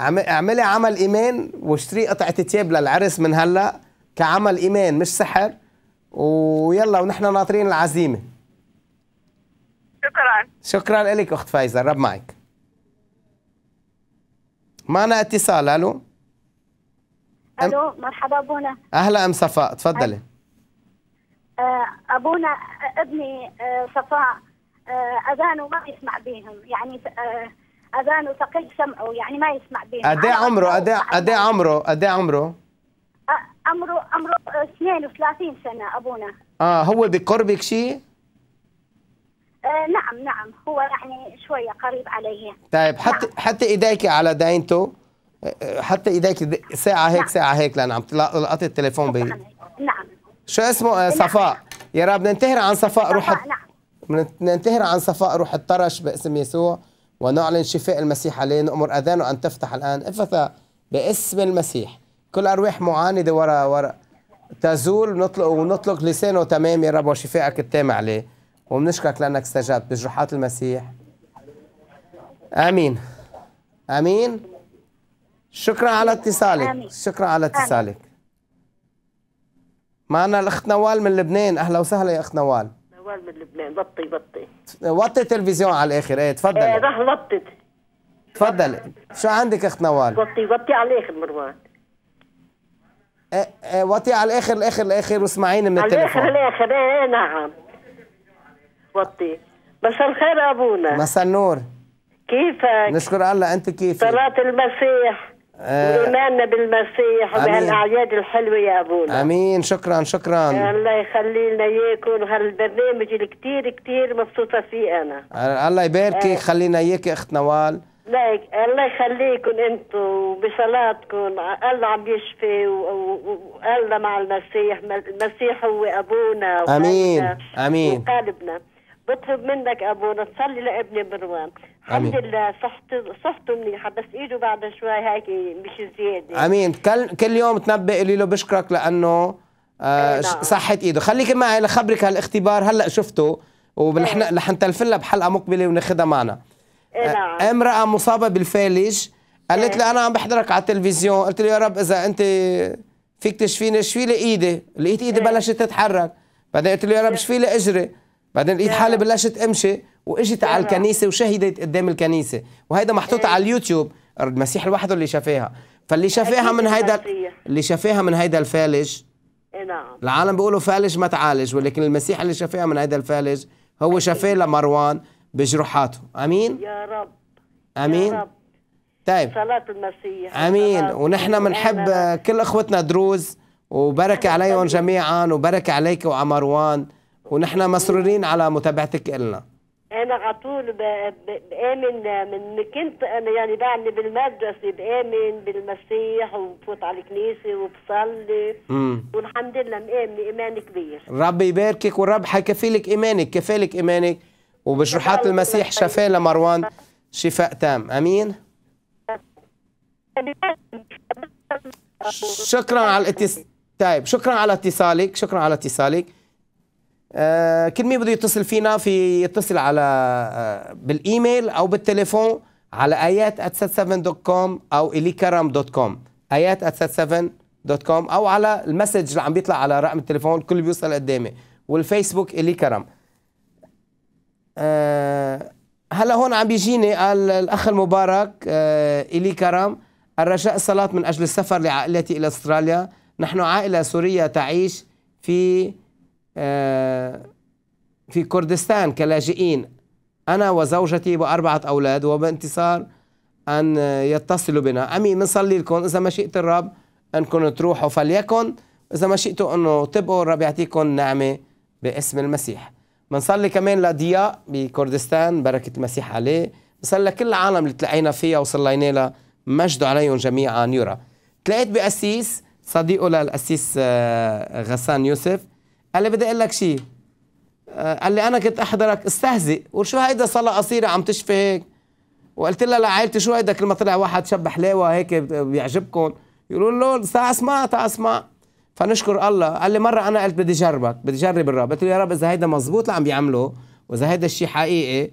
اعملي عمل ايمان واشتري قطعه تياب للعرس من هلا كعمل ايمان مش سحر ويلا ونحن ناطرين العزيمه شكرا شكرا لك اخت فايزه رب معك معنا اتصال الو الو مرحبا ابونا اهلا ام صفاء تفضلي آه، ابونا آه، ابني آه، صفاء اذانه ما يسمع بهم يعني اذانه ثقيل سمعه يعني ما يسمع بين قد ايه عمره قد ايه عمره قد ايه عمره؟ عمره عمره 32 سنه ابونا اه هو بقربك شيء؟ آه نعم نعم هو يعني شويه قريب علي طيب نعم. حتى نعم. حتى ايديك على دينته أه، أه، حتى ايديك ساعه هيك نعم. ساعه هيك لان عم تلقط التليفون بي نعم شو اسمه آه، نعم. صفاء نعم. يا رب ننتهر عن صفاء روح نعم. ننتهر عن صفاء روح الطرش باسم يسوع ونعلن شفاء المسيح عليه نأمر أذانه أن تفتح الآن افتح باسم المسيح كل أرواح معاندة ورا ورا تزول نطلق ونطلق لسانه تمام يا رب وشفائك التام عليه وبنشكرك لأنك استجبت بجروحات المسيح آمين آمين شكرا على اتصالك شكرا على اتصالك معنا الأخت نوال من لبنان أهلا وسهلا يا أخت نوال الاخبار من لبنان بطي بطي وطي تلفزيون على الاخر ايه تفضلي ايه راح وطت تفضلي شو عندك اخت نوال وطي وطي على الاخر مروان ايه ايه وطي على الاخر الاخر الاخر واسمعيني من على التليفون على الاخر الاخر ايه نعم وطي مساء الخير ابونا مساء النور كيفك؟ نشكر الله انت كيفك؟ صلاة المسيح وإيماننا آه، بالمسيح وبهالأعياد الحلوة يا أبونا أمين شكرا شكرا الله يخلي لنا إياكم وهالبرنامج اللي كتير كتير مبسوطة فيه أنا آه، الله يبارك آه. خلينا إياك أخت نوال الله يخليكم انتم وبصلاتكم الله عم يشفي والله مع المسيح المسيح هو ابونا امين امين وقلبنا بطلب منك ابونا تصلي لابني مروان الحمد لله صحته صحته منيحه بس ايده بعد شوي هيك مش زياده امين كل كل يوم تنبئ لي له بشكرك لانه آه إيه، نعم. صحة ايده خليك معي لخبرك هالاختبار هلا شفته ونحن إيه. رح نتلفن بحلقه مقبله وناخذها معنا إيه، آه نعم. امراه مصابه بالفالج قالت لي انا عم بحضرك على التلفزيون قلت له يا رب اذا انت فيك تشفيني شفي لي ايدي لقيت ايدي بلشت تتحرك بعدين قلت له يا رب شفي لي اجري بعدين لقيت حالي بلشت امشي واجت على الكنيسه وشهدت قدام الكنيسه وهيدا محطوط إيه. على اليوتيوب المسيح لوحده اللي شافاها فاللي شافاها من هيدا اللي شافاها من هيدا الفالج إيه، نعم العالم بيقولوا فالج ما تعالج ولكن المسيح اللي شافاها من هيدا الفالج هو شافاه لمروان بجروحاته امين يا رب امين يا رب. طيب صلاة المسيح امين صلاة ونحن بنحب كل اخوتنا دروز وبركه عليهم جميعا وبركه عليك وعلى مروان ونحن مسرورين على متابعتك إلنا أنا على طول بآمن من كنت أنا يعني بعمل بالمدرسة بآمن بالمسيح وبفوت على الكنيسة وبصلي والحمد لله مآمنة إيمان كبير ربي يباركك والرب حيكفيلك إيمانك كفالك إيمانك وبشروحات المسيح شفاه لمروان شفاء تام امين شكرا على الاتصال طيب شكرا على اتصالك شكرا على اتصالك آه، كل مين بده يتصل فينا في يتصل على آه، بالايميل او بالتليفون على ايات at دوت كوم او اليكرم دوت كوم ايات at دوت كوم او على المسج اللي عم بيطلع على رقم التليفون الكل بيوصل قدامي والفيسبوك الي كرم آه، هلا هون عم بيجيني قال الاخ المبارك الي كرم الرجاء الصلاة من اجل السفر لعائلتي الى استراليا نحن عائلة سورية تعيش في آه، في كردستان كلاجئين أنا وزوجتي وأربعة أولاد وبانتصار أن يتصلوا بنا أمي بنصلي لكم إذا ما شئت الرب أنكم تروحوا فليكن إذا ما شئتوا أنه تبقوا الرب يعطيكم نعمة باسم المسيح بنصلي كمان لضياء بكردستان بركة المسيح عليه بنصلي لكل العالم اللي تلاقينا فيها وصلينا لها مجدوا عليهم جميعا يرى تلاقيت بقسيس صديقه للقسيس آه، غسان يوسف قال لي بدي اقول لك شيء قال آه، لي انا كنت احضرك استهزئ وشو هيدا صلاه قصيره عم تشفي هيك وقلت لها لعائلتي شو هيدا كل ما طلع واحد شب حلاوه هيك بيعجبكم يقولوا له تعا اسمع تعا اسمع فنشكر الله قال لي مره انا قلت بدي جربك بدي جرب الرب قلت له يا رب اذا هيدا مزبوط اللي عم بيعمله واذا هيدا الشيء حقيقي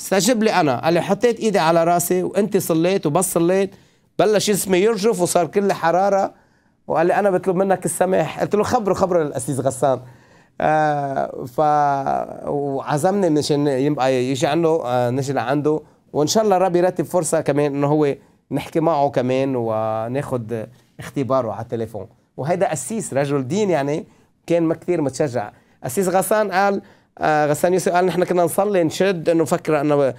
استجب لي انا قال لي حطيت ايدي على راسي وانت صليت وبس صليت بلش جسمي يرجف وصار كل حراره وقال لي انا بطلب منك السماح قلت له خبره خبره للاسيس غسان آه ف وعزمني مشان يبقى يجي عنده آه نجي لعنده وان شاء الله ربي يرتب فرصه كمان انه هو نحكي معه كمان وناخد اختباره على التليفون وهيدا قسيس رجل دين يعني كان ما كثير متشجع قسيس غسان قال آه غسان يوسف قال نحن كنا نصلي نشد انه فكر انه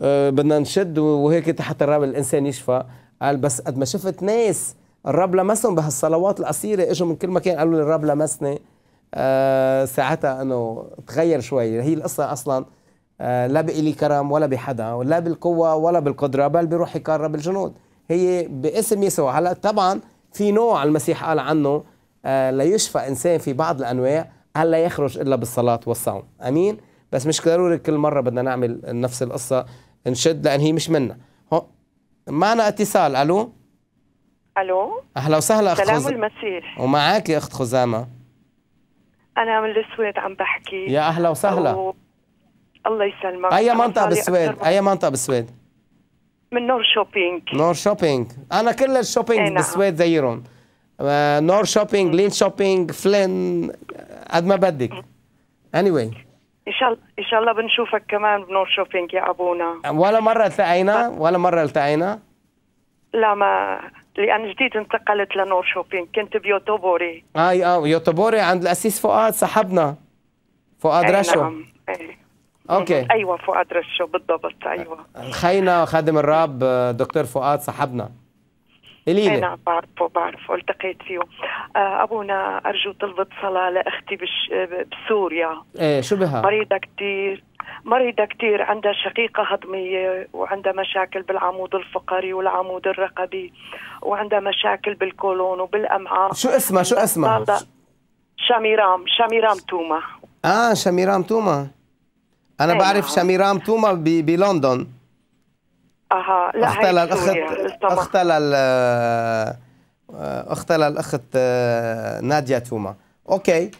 آه بدنا نشد وهيك حتى الرب الانسان يشفى قال بس قد ما شفت ناس الرب لمسهم بهالصلوات القصيره اجوا من كل مكان قالوا لي الرب لمسني آه ساعتها انه تغير شوي هي القصه اصلا آه لا بإلي كرم ولا بحدا ولا بالقوة ولا بالقدرة بل بروح كان رب الجنود هي باسم يسوع هلا طبعا في نوع المسيح قال عنه آه ليشفى إنسان في بعض الأنواع الا يخرج إلا بالصلاة والصوم أمين بس مش ضروري كل مرة بدنا نعمل نفس القصة نشد لأن هي مش منا معنا اتصال ألو الو اهلا وسهلا اخت سلام خز... المسيح ومعاك يا اخت خزامه انا من السويد عم بحكي يا اهلا وسهلا و... الله يسلمك اي منطقه بالسويد اي منطقه بالسويد من نور شوبينج نور شوبينج انا كل الشوبينج نعم. بالسويد زيهم آه، نور شوبينج لين شوبينج فلين قد ما بدك anyway ان شاء الله ان شاء الله بنشوفك كمان بنور شوبينج يا ابونا ولا مره التقينا ولا مره التقينا لا ما لان جديد انتقلت لنور شوبينج كنت بيوتوبوري اي اه يوتوبوري عند الاسيس فؤاد صاحبنا فؤاد رشو نعم. اوكي ايوه فؤاد رشو بالضبط ايوه خينا خادم الراب دكتور فؤاد صاحبنا إلينا أنا نعم، بعرفه بعرفه التقيت فيه آه، أبونا أرجو تلبط صلاة لأختي بش... بسوريا إيه شو بها؟ مريضة كثير مريضة كثير عندها شقيقة هضمية وعندها مشاكل بالعمود الفقري والعمود الرقبي وعندها مشاكل بالكولون وبالأمعاء شو اسمها شو اسمها؟ شاميرام شاميرام توما اه شاميرام توما انا بعرف نعم. شاميرام توما بلندن اها لا اختل الاخت اختل اختل الاخت ناديه توما اوكي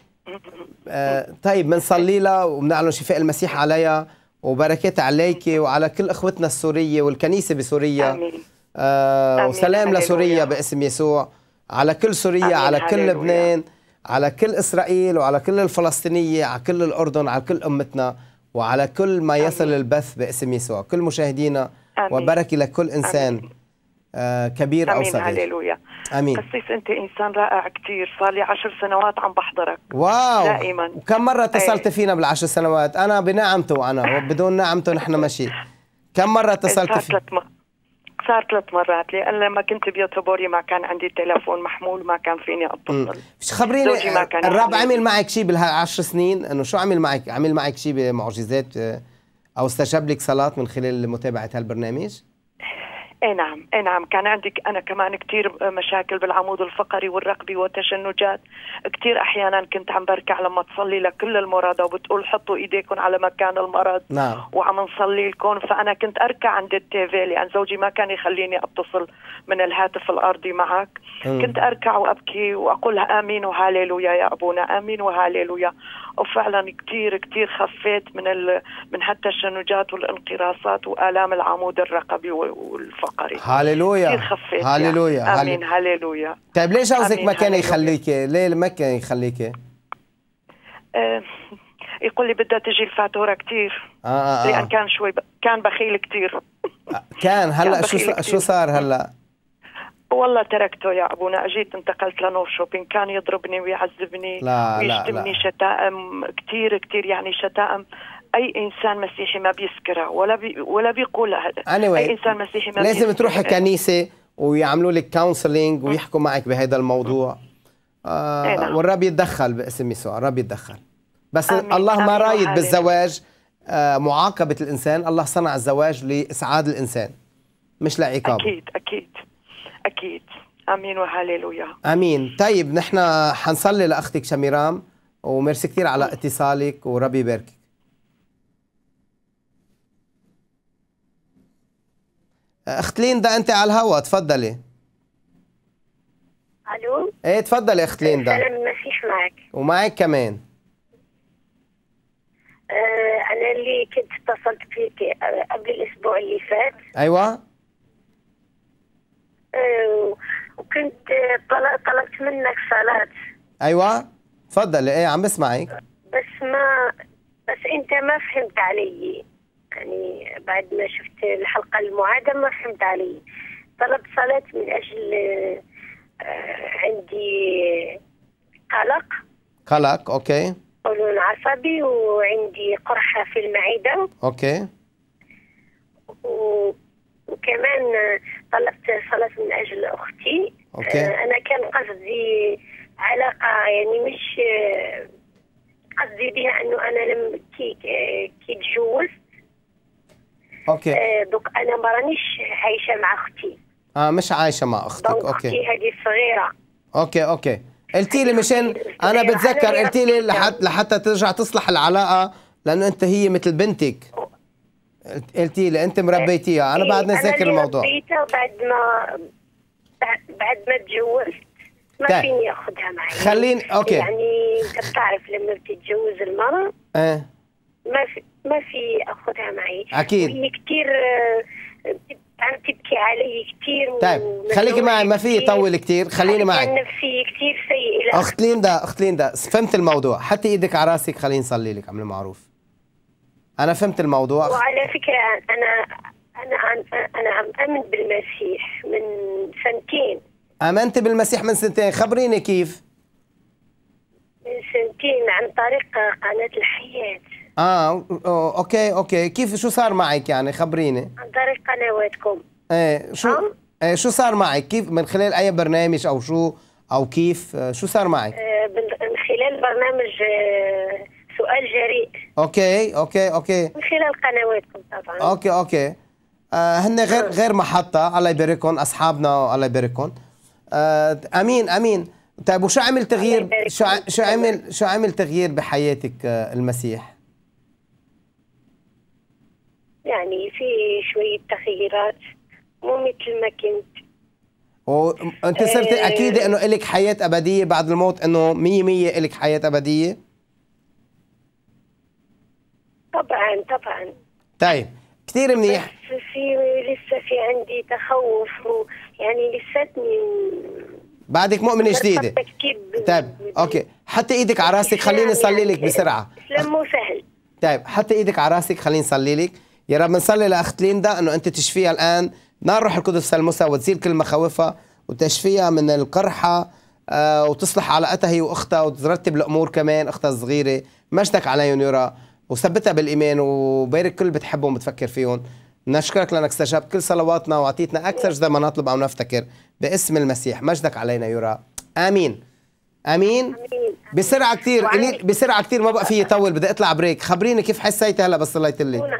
آه طيب بنصلي لها وبنعلن شفاء المسيح عليها وبركات عليك وعلى كل اخوتنا السوريه والكنيسه بسوريا امين آه أمين. وسلام لسوريا باسم يسوع على كل سوريا أمين. على كل لبنان على كل اسرائيل وعلى كل الفلسطينيه على كل الاردن على كل امتنا وعلى كل ما يصل أمين. البث باسم يسوع كل مشاهدينا آمين. لكل إنسان آه كبير أمين أو صغير آمين هللويا أمين قصيص أنت إنسان رائع كثير صار لي عشر سنوات عم بحضرك واو دائما وكم مرة اتصلت أي. فينا بالعشر سنوات أنا بنعمته أنا وبدون نعمته نحن ماشي كم مرة اتصلت فينا صار ثلاث مرات لان لما كنت بيوتوبوري ما كان عندي تليفون محمول ما كان فيني اتصل مش خبريني الرب عمل معك شيء بالعشر سنين انه شو عمل معك عمل معك شيء بمعجزات او استجاب لك صلاه من خلال متابعه هالبرنامج اي نعم اي نعم كان عندي انا كمان كثير مشاكل بالعمود الفقري والرقبي وتشنجات كثير احيانا كنت عم بركع لما تصلي لكل المرضى وبتقول حطوا ايديكم على مكان المرض نعم. وعم نصلي لكم فانا كنت اركع عند التيفي لان زوجي ما كان يخليني اتصل من الهاتف الارضي معك م. كنت اركع وابكي واقول امين وهاليلويا يا ابونا امين وهاليلويا وفعلا كثير كثير خفيت من من هالتشنجات والانقراصات والام العمود الرقبي والفقري فقري هللويا هللويا امين هللويا طيب ليش عاوزك ما كان يخليكي؟ ليه ما كان يخليكي؟ آه، يقول لي بدها تجي الفاتوره كثير آه،, آه آه لان كان شوي ب... كان بخيل كثير آه، كان هلا كان شو كتير. شو صار هلا؟ والله تركته يا ابونا اجيت انتقلت لنور شوبينج كان يضربني ويعذبني لا ويشتمني لا لا. شتائم كثير كثير يعني شتائم اي انسان مسيحي ما بيسكرها ولا بي ولا بيقولها anyway, اي انسان مسيحي ما لازم تروح كنيسه ويعملوا لك كونسلينج ويحكوا معك بهذا الموضوع آه إيه، نعم. والرب يتدخل باسم يسوع الرب يتدخل بس أمين. الله ما رايد بالزواج آه معاقبه الانسان الله صنع الزواج لاسعاد الانسان مش لعقاب اكيد اكيد اكيد امين وهاليلويا امين طيب نحن حنصلي لاختك شميرام وميرسي كثير على اتصالك وربي يباركك اخت ليندا انت على الهوا تفضلي الو ايه تفضلي اخت ليندا سلام مسيح معك ومعك كمان آه انا اللي كنت اتصلت فيك آه، قبل الاسبوع اللي فات ايوه آه وكنت طلبت منك صلاه ايوه تفضلي ايه عم بسمعك بس ما بس انت ما فهمت علي يعني بعد ما شفت الحلقة المعادمة فهمت علي طلب صلاة من أجل آه، عندي قلق قلق أوكي قولون عصبي وعندي قرحة في المعدة أوكي وكمان طلبت صلاة من أجل أختي أوكي. آه، أنا كان قصدي علاقة يعني مش آه، قصدي بها أنه أنا لم كي كي تجوز اوكي آه دوك انا ما رانيش عايشه مع اختي اه مش عايشه مع اختك اوكي اختي هذه صغيره اوكي اوكي قلتي لي أيوة، مشان انا بتذكر قلتي لي لحتى لحتى ترجع تصلح العلاقه لانه انت هي مثل بنتك قلتي لي انت مربيتيها انا إيه، بعدني ذاكر الموضوع مربيتها بعد ما بعد ما تجوزت ما طيب. فيني اخذها معي خليني اوكي يعني انت بتعرف لما بتتجوز المراه ايه ما في ما في اخذها معي اكيد وهي كثير عم آه، تبكي علي كثير طيب خليكي معي ما في يطول كثير خليني معي نفسي كثير سيء اخت ليندا اخت ليندا فهمت الموضوع حتى ايدك على راسك خليني نصلي لك عمل معروف انا فهمت الموضوع وعلى فكره انا انا عم انا عم امن بالمسيح من سنتين امنت بالمسيح من سنتين خبريني كيف من سنتين عن طريق قناه الحياه اه اوكي اوكي كيف شو صار معك يعني خبريني عن طريق قنواتكم ايه شو أم؟ ايه شو صار معك كيف من خلال اي برنامج او شو او كيف آه، شو صار معك آه من خلال برنامج آه، سؤال جريء اوكي اوكي اوكي من خلال قنواتكم طبعا اوكي اوكي آه هن غير أم. غير محطه الله يباركهم اصحابنا الله يباركهم آه امين امين طيب وشو عمل تغيير شو عمل شو عمل تغيير بحياتك آه، المسيح؟ يعني في شوية تغييرات مو مثل ما كنت وانت صرتي آه اكيده انه الك حياه ابديه بعد الموت انه 100 100 الك حياه ابديه طبعا طبعا طيب كثير منيح بس في لسه في عندي تخوف يعني لساتني بعدك مؤمنه جديده طيب اوكي حتى ايدك على راسك خليني اصلي لك يعني بسرعه الاسلام مو سهل طيب حتى ايدك على راسك خليني اصلي لك يا رب بنصلي لاخت ليندا انه انت تشفيها الان نار روح القدس الموسى وتزيل كل مخاوفها وتشفيها من القرحه آه وتصلح علاقتها هي واختها وترتب الامور كمان اختها الصغيره مجدك عليهم يرى وثبتها بالايمان وبارك كل بتحبهم وبتفكر فيهم نشكرك لانك استجبت كل صلواتنا واعطيتنا اكثر جدا ما نطلب او نفتكر باسم المسيح مجدك علينا يورا امين امين, أمين. بسرعه كثير بسرعه كثير ما بقى فيي طول بدي اطلع بريك خبريني كيف حسيتي هلا بس صليت لي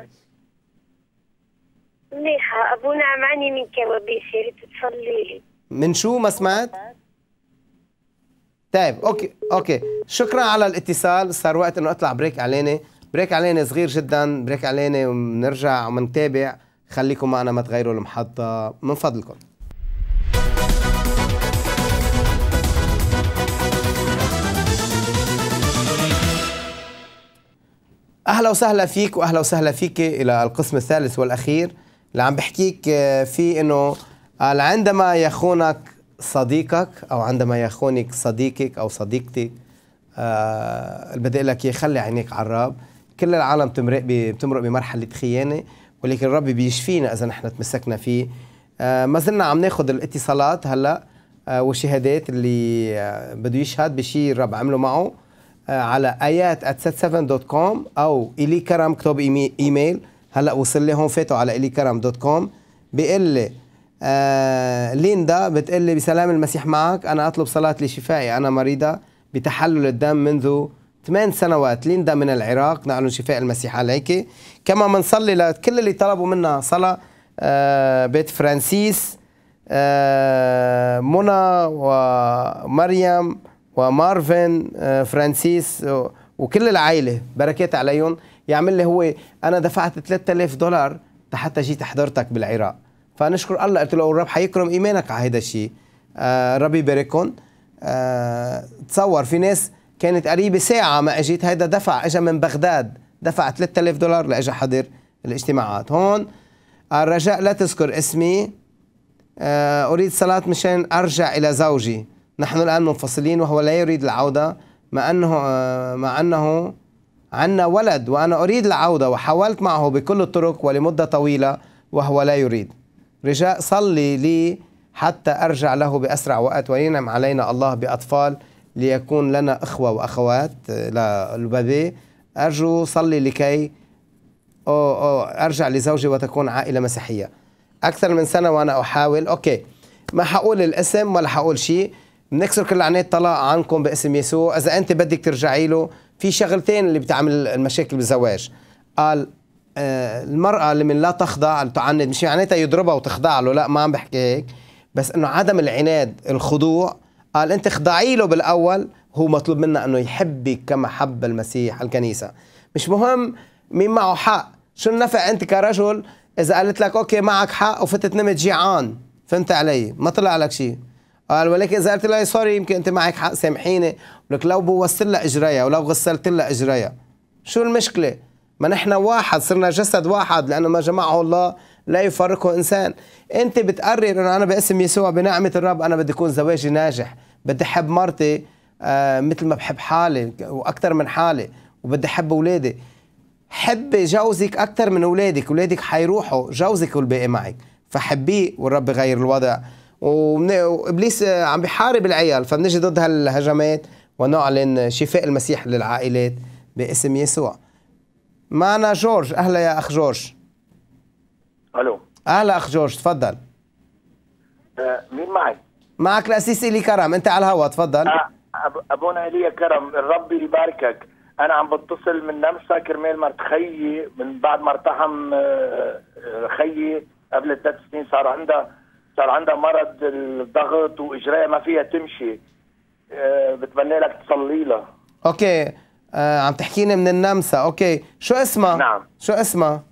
مليحة أبونا عم من كوابيس يا ريت تصلي لي من شو ما سمعت؟ طيب اوكي اوكي شكرا على الاتصال صار وقت انه اطلع بريك علينا بريك علينا صغير جدا بريك علينا وبنرجع ومنتابع خليكم معنا ما تغيروا المحطة من فضلكم اهلا وسهلا فيك واهلا وسهلا فيك الى القسم الثالث والاخير اللي عم بحكيك آه، فيه انه قال آه، عندما يخونك صديقك او عندما يخونك صديقك او صديقتي آه بدي اقول لك خلي عينيك على الرب كل العالم تمرق بتمرق بمرحله خيانه ولكن الرب بيشفينا اذا نحن تمسكنا فيه آه ما زلنا عم ناخذ الاتصالات هلا آه والشهادات اللي آه بده يشهد بشيء الرب عمله معه آه على ايات at 7 كوم او الي كرم كتب ايميل هلا وصل لي هون فاتوا على الي كرم دوت كوم بيقول لي آه ليندا بتقول لي بسلام المسيح معك انا اطلب صلاه لشفائي انا مريضه بتحلل الدم منذ ثمان سنوات ليندا من العراق نعلن شفاء المسيح عليك كما بنصلي لكل اللي طلبوا منا صلاه آه بيت فرانسيس آه منى ومريم ومارفن آه فرانسيس وكل العائله بركات عليهم يعمل لي هو انا دفعت 3000 دولار حتى جيت حضرتك بالعراق فنشكر الله قلت له الرب حيكرم ايمانك على هذا الشيء آه ربي يباركهم آه تصور في ناس كانت قريبه ساعه ما اجيت هيدا دفع اجى من بغداد دفع 3000 دولار لاجى حضر الاجتماعات هون الرجاء لا تذكر اسمي آه اريد صلاه مشان ارجع الى زوجي نحن الان منفصلين وهو لا يريد العوده مع انه آه مع انه عنا ولد وأنا أريد العودة وحاولت معه بكل الطرق ولمدة طويلة وهو لا يريد رجاء صلي لي حتى أرجع له بأسرع وقت وينعم علينا الله بأطفال ليكون لنا إخوة وأخوات للبابي أرجو صلي لكي أو أو أرجع لزوجي وتكون عائلة مسيحية أكثر من سنة وأنا أحاول أوكي ما حقول الاسم ولا حقول شيء بنكسر كل عنات طلاق عنكم باسم يسوع إذا أنت بدك ترجعي له في شغلتين اللي بتعمل المشاكل بالزواج قال آه المرأة من لا تخضع تعند مش معناتها يضربها وتخضع له لا ما عم بحكي هيك بس انه عدم العناد الخضوع قال انت خضعي له بالاول هو مطلوب منا انه يحبك كما حب المسيح الكنيسة مش مهم مين معه حق شو النفع انت كرجل اذا قالت لك اوكي معك حق وفتت نمت جيعان فهمت علي ما طلع لك شيء قال ولكن اذا قلت لها سوري يمكن انت معك حق سامحيني لك لو بوصل لها اجريها ولو غسلت لها اجريها شو المشكله ما نحن واحد صرنا جسد واحد لانه ما جمعه الله لا يفرقه انسان انت بتقرر انه انا باسم يسوع بنعمه الرب انا بدي يكون زواجي ناجح بدي احب مرتي آه مثل ما بحب حالي واكثر من حالي وبدي احب اولادي حبي جوزك اكثر من اولادك اولادك حيروحوا جوزك والباقي معك فحبيه والرب يغير الوضع وابليس عم بيحارب العيال فبنجي ضد هالهجمات ونعلن شفاء المسيح للعائلات باسم يسوع معنا جورج اهلا يا اخ جورج الو اهلا اخ جورج تفضل آه، مين معي؟ معك الاسيس الي كرم انت على الهوا تفضل آه، ابونا الي كرم الرب يباركك انا عم بتصل من نمسا كرمال مرت خيي من بعد ما ارتحم آه، خيي قبل ثلاث سنين صار عندها صار عندها مرض الضغط واجراء ما فيها تمشي آه، بتمنى لك تصلي لها اوكي آه، عم تحكيني من النمسا اوكي شو اسمها نعم شو اسمها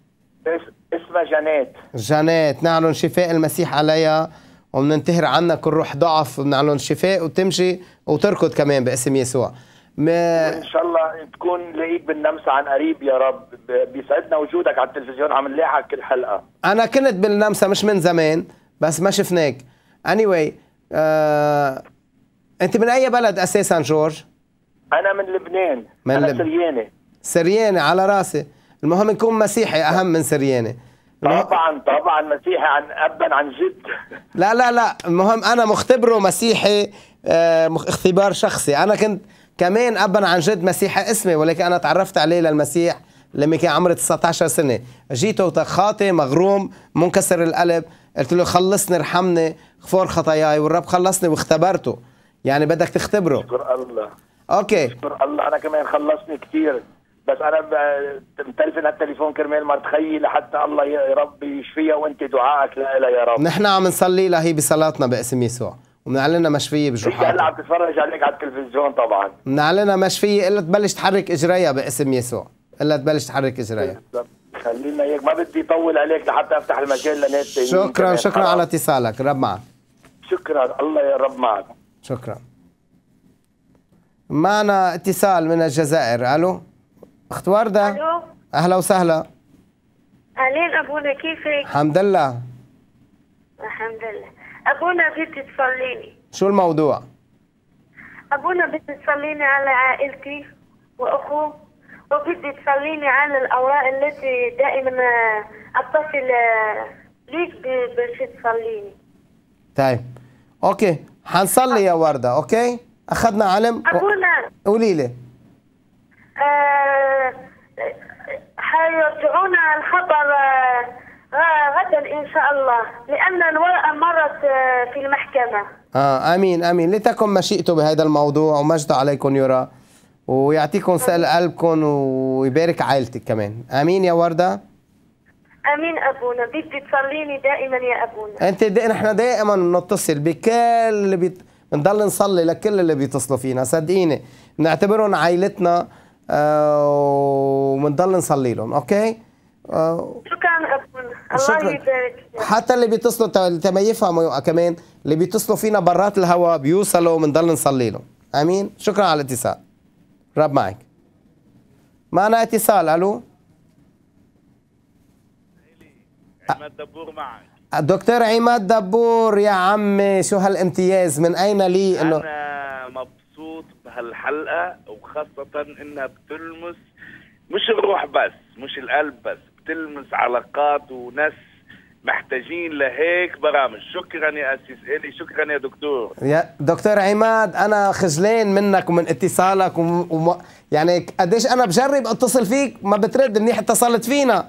اسمها جنات جنات نعلن شفاء المسيح عليها ومننتهر عنا كل روح ضعف وبنعلن شفاء وتمشي وتركض كمان باسم يسوع ما... ان شاء الله تكون لقيت بالنمسا عن قريب يا رب بيسعدنا وجودك على التلفزيون عم نلاحق كل حلقه انا كنت بالنمسا مش من زمان بس ما شفناك anyway آه انت من اي بلد اساسا جورج؟ انا من لبنان من انا لب... سرياني سرياني على راسي المهم نكون مسيحي اهم من سرياني طبعا طبعا مسيحي عن ابا عن جد لا لا لا المهم انا مختبره مسيحي آه اختبار شخصي انا كنت كمان ابا عن جد مسيحي اسمي ولكن انا تعرفت عليه للمسيح لما كان عمري 19 سنه جيته خاطي مغروم منكسر القلب قلت له خلصني ارحمني اغفر خطاياي والرب خلصني واختبرته يعني بدك تختبره اشكر الله اوكي اشكر الله انا كمان خلصني كثير بس انا متلفن هالتليفون كرمال تخيل لحتى الله يا رب يشفيها وانت دعائك لها يا رب نحن عم نصلي لها هي بصلاتنا باسم يسوع ومنعلنها مشفيه بجروحاتها هلا عم تتفرج عليك على التلفزيون طبعا منعلنها مشفيه الا تبلش تحرك اجريها باسم يسوع الا تبلش تحرك اجريها خلينا هيك ما بدي اطول عليك لحتى افتح المجال لناس شكرا شكرا على اتصالك رب معك شكرا الله يا رب معك شكرا معنا اتصال من الجزائر الو اخت ورده الو اهلا وسهلا اهلين ابونا كيفك الحمد لله الحمد لله ابونا بدي تصليني شو الموضوع ابونا بدي تصليني على عائلتي واخوه وبدي تخليني عن الأوراق التي دائما آه، أتصل آه، ليك باش تصليني طيب أوكي حنصلي يا وردة أوكي أخذنا علم أبونا قولي لي أه... حيرجعونا الخبر آه، غدا إن شاء الله لأن الورقة مرت في المحكمة آه آمين آمين لتكن مشيئته بهذا الموضوع ومجد عليكم يرى ويعطيكم سال قلبكم ويبارك عائلتك كمان امين يا ورده امين ابونا بدي تصليني دائما يا ابونا انت دا... احنا دائما بنتصل بكل اللي بيت... بنضل نصلي لكل اللي بيتصلوا فينا صدقيني بنعتبرهم عائلتنا آه وبنضل نصلي لهم اوكي آه شكرا ابونا الله يبارك حتى اللي بيتصلوا تما يفهموا كمان اللي بيتصلوا فينا برات الهواء بيوصلوا بنضل نصلي لهم امين شكرا على الاتصال رب معك معنا اتصال الو عماد دبور معك الدكتور عماد دبور يا عمي شو هالامتياز من اين لي انه انا مبسوط بهالحلقه وخاصه انها بتلمس مش الروح بس مش القلب بس بتلمس علاقات وناس محتاجين لهيك برامج شكرا يا أسيس إلي شكرا يا دكتور يا دكتور عماد أنا خجلان منك ومن اتصالك وم... وم... يعني قديش أنا بجرب اتصل فيك ما بترد منيح اتصلت فينا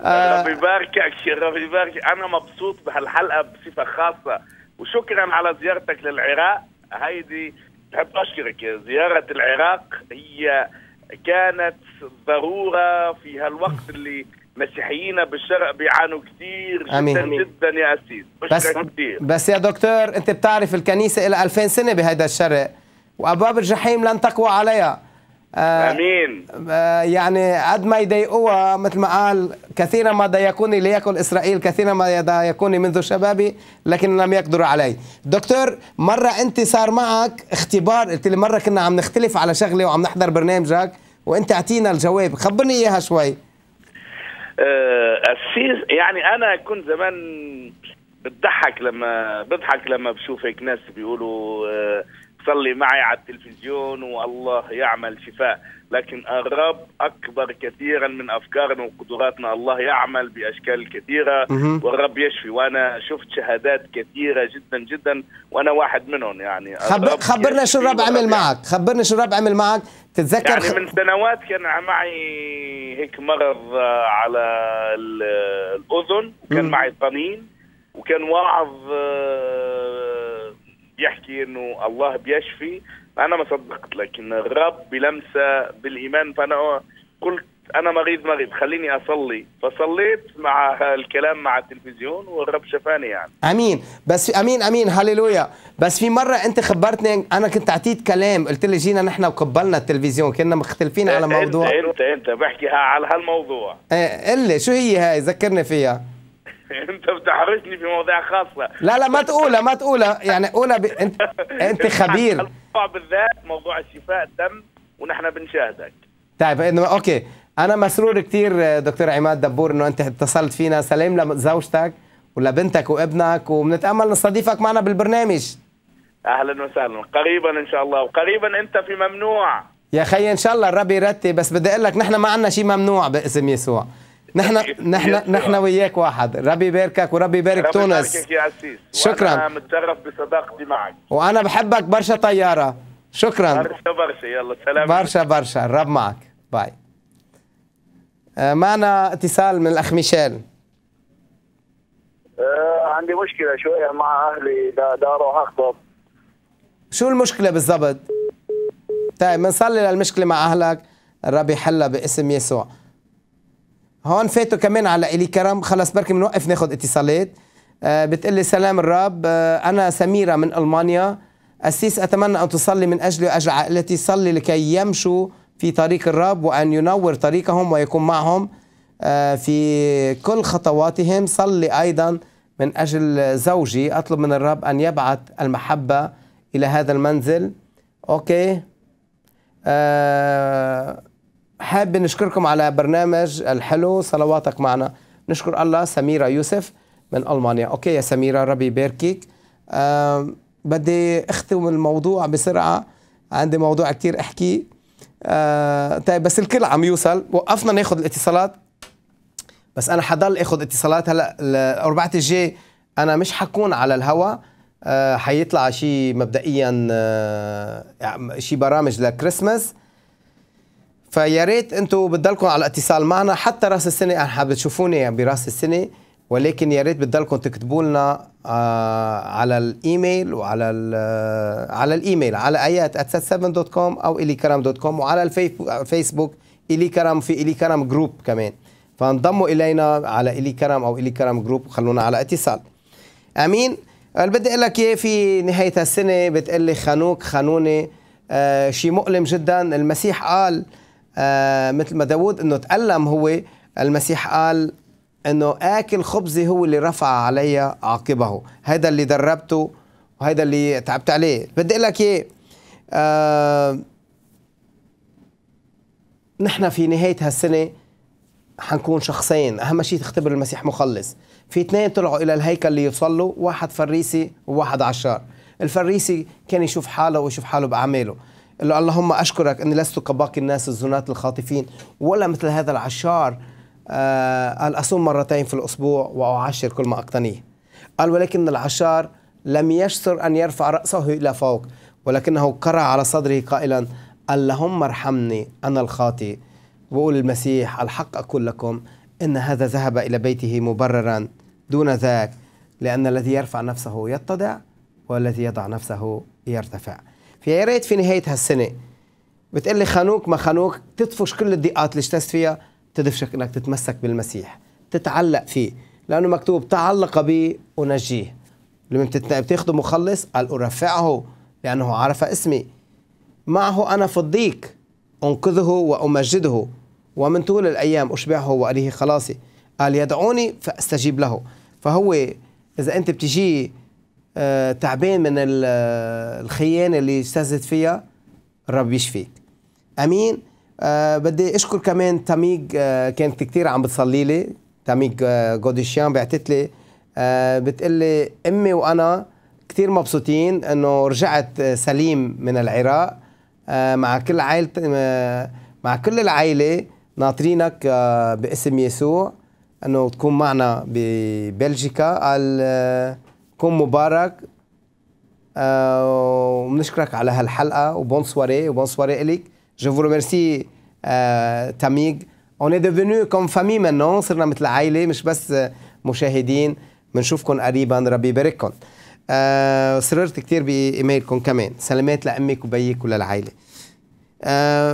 آه. ربي يباركك ربي يباركك أنا مبسوط بهالحلقة بصفة خاصة وشكرا على زيارتك للعراق هيدي بحب أشكرك زيارة العراق هي كانت ضرورة في هالوقت اللي مسيحيين بالشرق بيعانوا كثير جدا أمين. جدا يا أسيس بس كتير. بس يا دكتور انت بتعرف الكنيسه لها 2000 سنه بهذا الشرق وابواب الجحيم لن تقوى عليها آه، امين آه، يعني قد ما يضايقوها مثل ما قال كثيرا ما ضايقوني ليأكل اسرائيل كثيرا ما ضايقوني منذ شبابي لكن لم يقدروا علي دكتور مره انت صار معك اختبار قلت لي مره كنا عم نختلف على شغله وعم نحضر برنامجك وانت اعطينا الجواب خبرني اياها شوي آه، السيز يعني انا كنت زمان بتضحك لما بضحك لما بشوف هيك ناس بيقولوا آه، صلي معي على التلفزيون والله يعمل شفاء لكن الرب أكبر كثيرا من أفكارنا وقدراتنا الله يعمل بأشكال كثيرة والرب يشفي وأنا شفت شهادات كثيرة جدا جدا وأنا واحد منهم يعني خبرنا شو الرب عمل معك خبرنا شو الرب عمل معك تتذكر يعني من سنوات كان معي هيك مرض آه، على الأذن وكان مم. معي طنين وكان واعظ آه، يحكي انه الله بيشفي انا ما صدقت لكن الرب لمسه بالايمان فانا قلت انا مريض مريض خليني اصلي فصليت مع الكلام مع التلفزيون والرب شفاني يعني امين بس في امين امين هللويا بس في مره انت خبرتني انا كنت اعطيت كلام قلت لي جينا نحن وقبلنا التلفزيون كنا مختلفين على إيه، موضوع انت انت, انت بحكي على هالموضوع ايه قل لي شو هي هاي ذكرني فيها انت بتحرجني في مواضيع خاصه لا لا ما تقولها ما تقولها يعني قولها ب... انت انت خبير الموضوع بالذات موضوع الشفاء الدم ونحن بنشاهدك طيب انه اوكي انا مسرور كثير دكتور عماد دبور انه انت اتصلت فينا سلام لزوجتك ولبنتك وابنك وبنتامل نستضيفك معنا بالبرنامج اهلا وسهلا قريبا ان شاء الله وقريبا انت في ممنوع يا خي ان شاء الله الرب يرتب بس بدي اقول لك نحن ما عندنا شيء ممنوع باسم يسوع نحن نحن نحن وياك واحد ربي يباركك وربي يبارك تونس ربي يا شكرا انا متشرف بصداقتي معك وانا بحبك برشا طياره شكرا برشا برشا يلا سلام برشا برشا الرب معك باي آه، معنا اتصال من الاخ ميشيل آه عندي مشكله شويه مع اهلي دا اروح اخطب شو المشكله بالضبط طيب بنصلي للمشكله مع اهلك الرب يحلها باسم يسوع هون فاتوا كمان على الي كرم خلص بركي بنوقف ناخذ اتصالات آه، بتقلي سلام الرب آه، انا سميره من المانيا اسيس اتمنى ان تصلي من اجلي واجل عائلتي صلي لكي يمشوا في طريق الرب وان ينور طريقهم ويكون معهم آه، في كل خطواتهم صلي ايضا من اجل زوجي اطلب من الرب ان يبعث المحبه الى هذا المنزل اوكي آه حاب نشكركم على برنامج الحلو صلواتك معنا نشكر الله سميرة يوسف من ألمانيا أوكي يا سميرة ربي يباركك أه بدي أختم الموضوع بسرعة عندي موضوع كتير احكي أه طيب بس الكل عم يوصل وقفنا ناخذ الاتصالات بس أنا حضل أخذ اتصالات هلأ الأربعة الجاي أنا مش حكون على الهواء أه حيطلع شيء مبدئيا أه يعني شيء برامج لكريسماس فيا ريت انتم بتضلكم على اتصال معنا حتى راس السنه انا حابب تشوفوني يعني براس السنه ولكن يا ريت بتضلكم تكتبوا لنا آه، على الايميل وعلى آه، على الايميل على ايات @7.com او الي كرم دوت كوم وعلى الفيسبوك الي كرم في الي كرم جروب كمان فانضموا الينا على الي كرم او الي كرم جروب وخلونا على اتصال امين بدي اقول لك ايه في نهايه السنه بتقلي خانوك خانوني آه شيء مؤلم جدا المسيح قال آه مثل ما داود انه تألم هو المسيح قال انه اكل خبزي هو اللي رفع علي عاقبه هذا اللي دربته وهذا اللي تعبت عليه بدي اقول لك ايه آه نحن في نهايه هالسنه حنكون شخصين اهم شيء تختبر المسيح مخلص في اثنين طلعوا الى الهيكل ليصلوا واحد فريسي وواحد عشار الفريسي كان يشوف حاله ويشوف حاله باعماله اللهم أشكرك أني لست كباقي الناس الزناة الخاطفين ولا مثل هذا العشار قال آه، أصوم مرتين في الأسبوع وأعشر كل ما أقتنيه قال ولكن العشار لم يشتر أن يرفع رأسه إلى فوق ولكنه كرع على صدره قائلا اللهم ارحمني أنا الخاطئ وقول المسيح الحق أقول لكم إن هذا ذهب إلى بيته مبررا دون ذاك لأن الذي يرفع نفسه يتضع والذي يضع نفسه يرتفع يا ريت في نهايه هالسنه لي خانوك ما خانوك تطفش كل الضيقات اللي اجتزت فيها تدفشك انك تتمسك بالمسيح تتعلق فيه لانه مكتوب تعلق بي انجيه لما بتاخده مخلص قال ارفعه لانه عرف اسمي معه انا في الضيق انقذه وامجده ومن طول الايام اشبعه واليه خلاصي قال يدعوني فاستجيب له فهو اذا انت بتجي آه، تعبان من الخيانه اللي استهزت فيها الرب يشفيك امين أه بدي اشكر كمان تميق أه كانت كثير عم بتصلي لي تميق أه جوديشيان بعتت لي أه بتقول لي امي وانا كثير مبسوطين انه رجعت آه، سليم من العراق أه مع كل عائلة أه مع كل العائله ناطرينك أه باسم يسوع انه تكون معنا ببلجيكا قال أه كون مبارك آه، وبنشكرك على هالحلقه وبون سواري وبون سواري الك جو فو ميرسي تاميغ اون ديفينو كوم فامي منون صرنا مثل عائله مش بس آه، مشاهدين بنشوفكم قريبا ربي يبارككم آه، سررت كثير بايميلكم كمان سلامات لامك وبيك وللعائله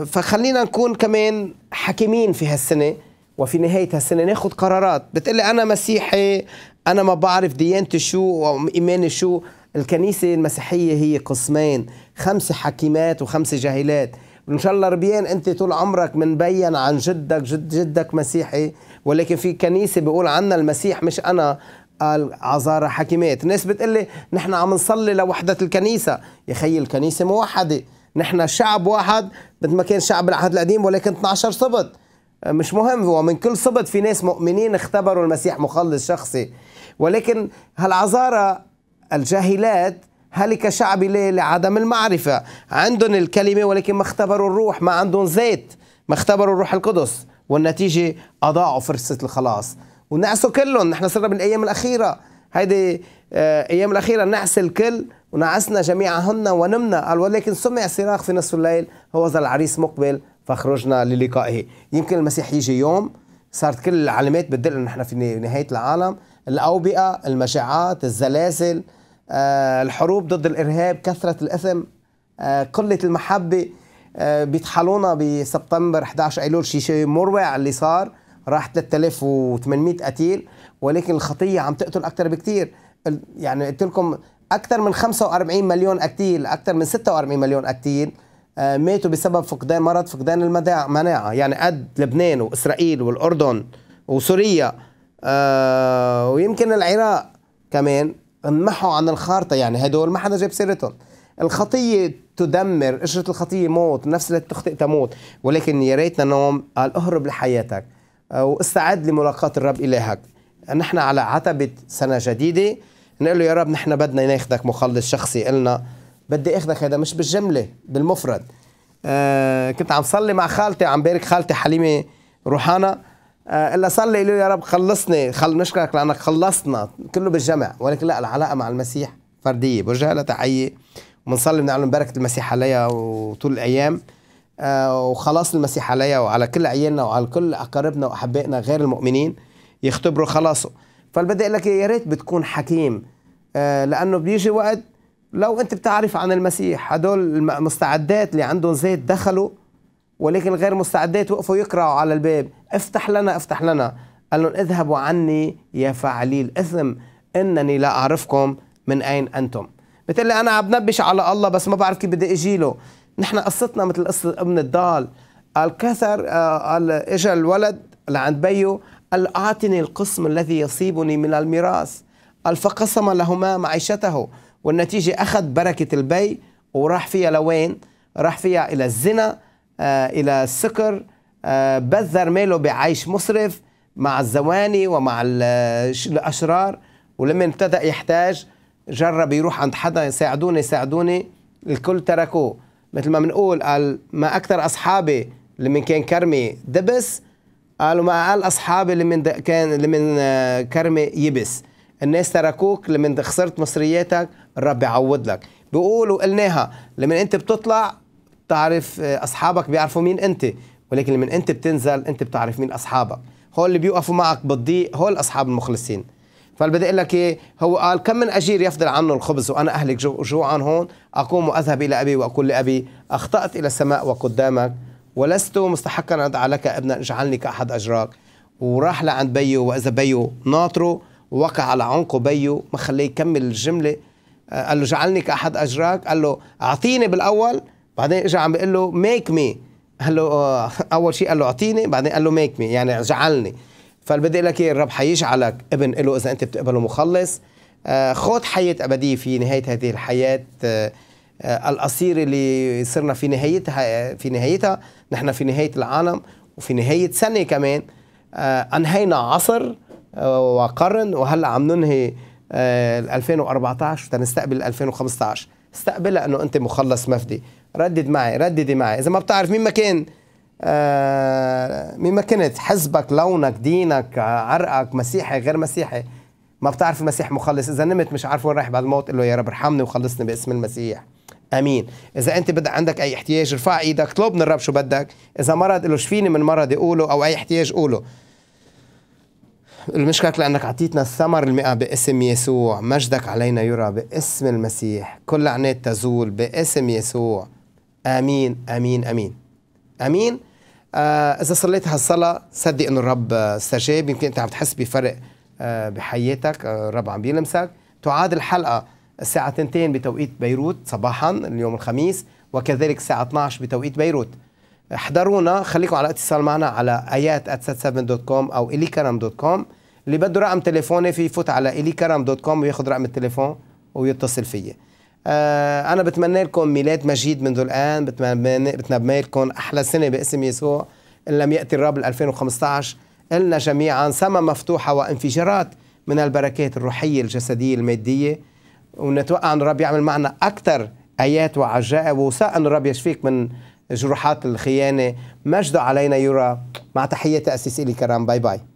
فخلينا نكون كمان حكيمين في هالسنه وفي نهاية هالسنة ناخد قرارات بتقلي أنا مسيحي أنا ما بعرف ديانتي شو وايماني شو الكنيسة المسيحية هي قسمين خمسة حكيمات وخمسة جاهلات وإن شاء الله ربيان أنت طول عمرك منبين عن جدك جد جدك مسيحي ولكن في كنيسة بيقول عنا المسيح مش أنا قال عذارى حكيمات الناس بتقلي نحن عم نصلي لوحدة الكنيسة يا خي الكنيسة موحدة نحن شعب واحد مثل ما كان شعب العهد القديم ولكن 12 صبت مش مهم هو من كل صبت في ناس مؤمنين اختبروا المسيح مخلص شخصي ولكن هالعذارى الجاهلات هلك شعبي ليه لعدم المعرفة عندهم الكلمة ولكن ما اختبروا الروح ما عندهم زيت ما اختبروا الروح القدس والنتيجة أضاعوا فرصة الخلاص ونعسوا كلهم نحن صرنا بالأيام الأخيرة هيدي آه، أيام الأخيرة نعس الكل ونعسنا جميعهن ونمنا قال ولكن سمع صراخ في نصف الليل هو ذا العريس مقبل فخرجنا للقائه يمكن المسيح يجي يوم صارت كل العلامات بتدل انه نحن في نهايه العالم الاوبئه المجاعات الزلازل آه، الحروب ضد الارهاب كثره الاثم آه، قله المحبه آه، بيطحلونا بسبتمبر 11 ايلول شيء شيء مروع اللي صار راح 3800 قتيل ولكن الخطيه عم تقتل اكثر بكثير يعني قلت لكم اكثر من 45 مليون قتيل اكثر من 46 مليون قتيل آه، ماتوا بسبب فقدان مرض فقدان المناعة يعني قد لبنان وإسرائيل والأردن وسوريا آه، ويمكن العراق كمان انمحوا عن الخارطة يعني هدول ما حدا جاب سيرتهم الخطية تدمر قشرة الخطية موت نفس اللي تخطئ تموت ولكن يا ريتنا نوم قال اهرب لحياتك آه، واستعد لملاقاة الرب إلهك نحن على عتبة سنة جديدة نقول له يا رب نحن بدنا ناخدك مخلص شخصي إلنا بدي اخذك هذا مش بالجمله بالمفرد آه كنت عم صلي مع خالتي عم بارك خالتي حليمه روحانا آه الا صلي له يا رب خلصني خل نشكرك لانك خلصنا كله بالجمع ولكن لا العلاقه مع المسيح فرديه برجع لها تحيه وبنصلي بنعلم بركه المسيح عليها وطول الايام آه وخلاص المسيح عليها وعلى كل عيالنا وعلى كل اقاربنا واحبائنا غير المؤمنين يختبروا خلاصه فالبدي اقول لك يا ريت بتكون حكيم آه لانه بيجي وقت لو انت بتعرف عن المسيح هدول المستعدات اللي عندهم زيت دخلوا ولكن غير مستعدات وقفوا يقرأوا على الباب افتح لنا افتح لنا قال لهم اذهبوا عني يا فاعلي الاثم انني لا اعرفكم من اين انتم مثل انا عم بنبش على الله بس ما بعرف كيف بدي اجي له نحن قصتنا مثل قصه ابن الضال قال كثر آه، قال اجى الولد لعند بيه قال اعطني القسم الذي يصيبني من الميراث قال فقسم لهما معيشته والنتيجة أخذ بركة البي وراح فيها لوين راح فيها إلى الزنا آه إلى السكر آه بذر ماله بعيش مسرف مع الزواني ومع آه، الأشرار ولما ابتدأ يحتاج جرب يروح عند حدا يساعدوني يساعدوني الكل تركوه مثل ما بنقول قال ما أكثر أصحابي اللي من كان كرمي دبس قالوا ما أقل أصحابي اللي من كان اللي من آه، كرمي يبس الناس تركوك انت خسرت مصرياتك الرب يعوض لك بيقولوا قلناها لما انت بتطلع بتعرف آه، اصحابك بيعرفوا مين انت ولكن لما انت بتنزل انت بتعرف مين اصحابك هول اللي بيوقفوا معك بالضيق هول الاصحاب المخلصين فاللي بدي اقول لك ايه هو قال كم من اجير يفضل عنه الخبز وانا اهلك جوعا هون اقوم واذهب الى ابي واقول لابي اخطات الى السماء وقدامك ولست مستحقا ان ادعى لك ابنا اجعلني كاحد اجراك وراح لعند بيو واذا بيو ناطره وقع على عنقه بيو ما خليه يكمل الجمله آه، قال له جعلني كأحد أجراك قال له أعطيني بالأول بعدين اجى عم بيقول له ميك مي قال له آه، أول شيء قال له أعطيني بعدين قال له ميك مي يعني جعلني فالبدي لك الرب حيجعلك ابن له إذا أنت بتقبله مخلص آه، خذ حياة أبدية في نهاية هذه الحياة القصيرة اللي صرنا في نهايتها في نهايتها نحن في نهاية العالم وفي نهاية سنة كمان أنهينا عصر وقرن وهلا عم ننهي 2014 تنستقبل 2015 استقبلها انه انت مخلص مفدي ردد معي رددي معي اذا ما بتعرف مين ما كان آه، مين ما كنت حزبك لونك دينك عرقك مسيحي غير مسيحي ما بتعرف المسيح مخلص اذا نمت مش عارف وين رايح بعد الموت قول له يا رب ارحمني وخلصني باسم المسيح امين اذا انت بدك عندك اي احتياج ارفع ايدك اطلب من الرب شو بدك اذا مرض له شفيني من مرضي قوله او اي احتياج قوله المشكلة لأنك عطيتنا الثمر المئة باسم يسوع مجدك علينا يرى باسم المسيح كل لعنات تزول باسم يسوع آمين آمين آمين آمين آه إذا صليت هالصلاة صدق إنه الرب استجاب يمكن أنت عم تحس بفرق آه بحياتك آه الرب عم بيلمسك تعاد الحلقة الساعة 2 بتوقيت بيروت صباحا اليوم الخميس وكذلك الساعة 12 بتوقيت بيروت احضرونا خليكم على اتصال معنا على ايات دوت كوم او كرم دوت كوم اللي بده رقم تليفوني في يفوت على كرم دوت كوم وياخذ رقم التليفون ويتصل فيي آه انا بتمنى لكم ميلاد مجيد منذ الان بتمنى بتمنى لكم احلى سنه باسم يسوع ان لم ياتي الرب 2015 لنا جميعا سما مفتوحه وانفجارات من البركات الروحيه الجسديه الماديه ونتوقع ان الرب يعمل معنا اكثر ايات وعجائب وساء ان الرب يشفيك من جروحات الخيانة مجد علينا يرى مع تحية تأسيس إلي كرام باي باي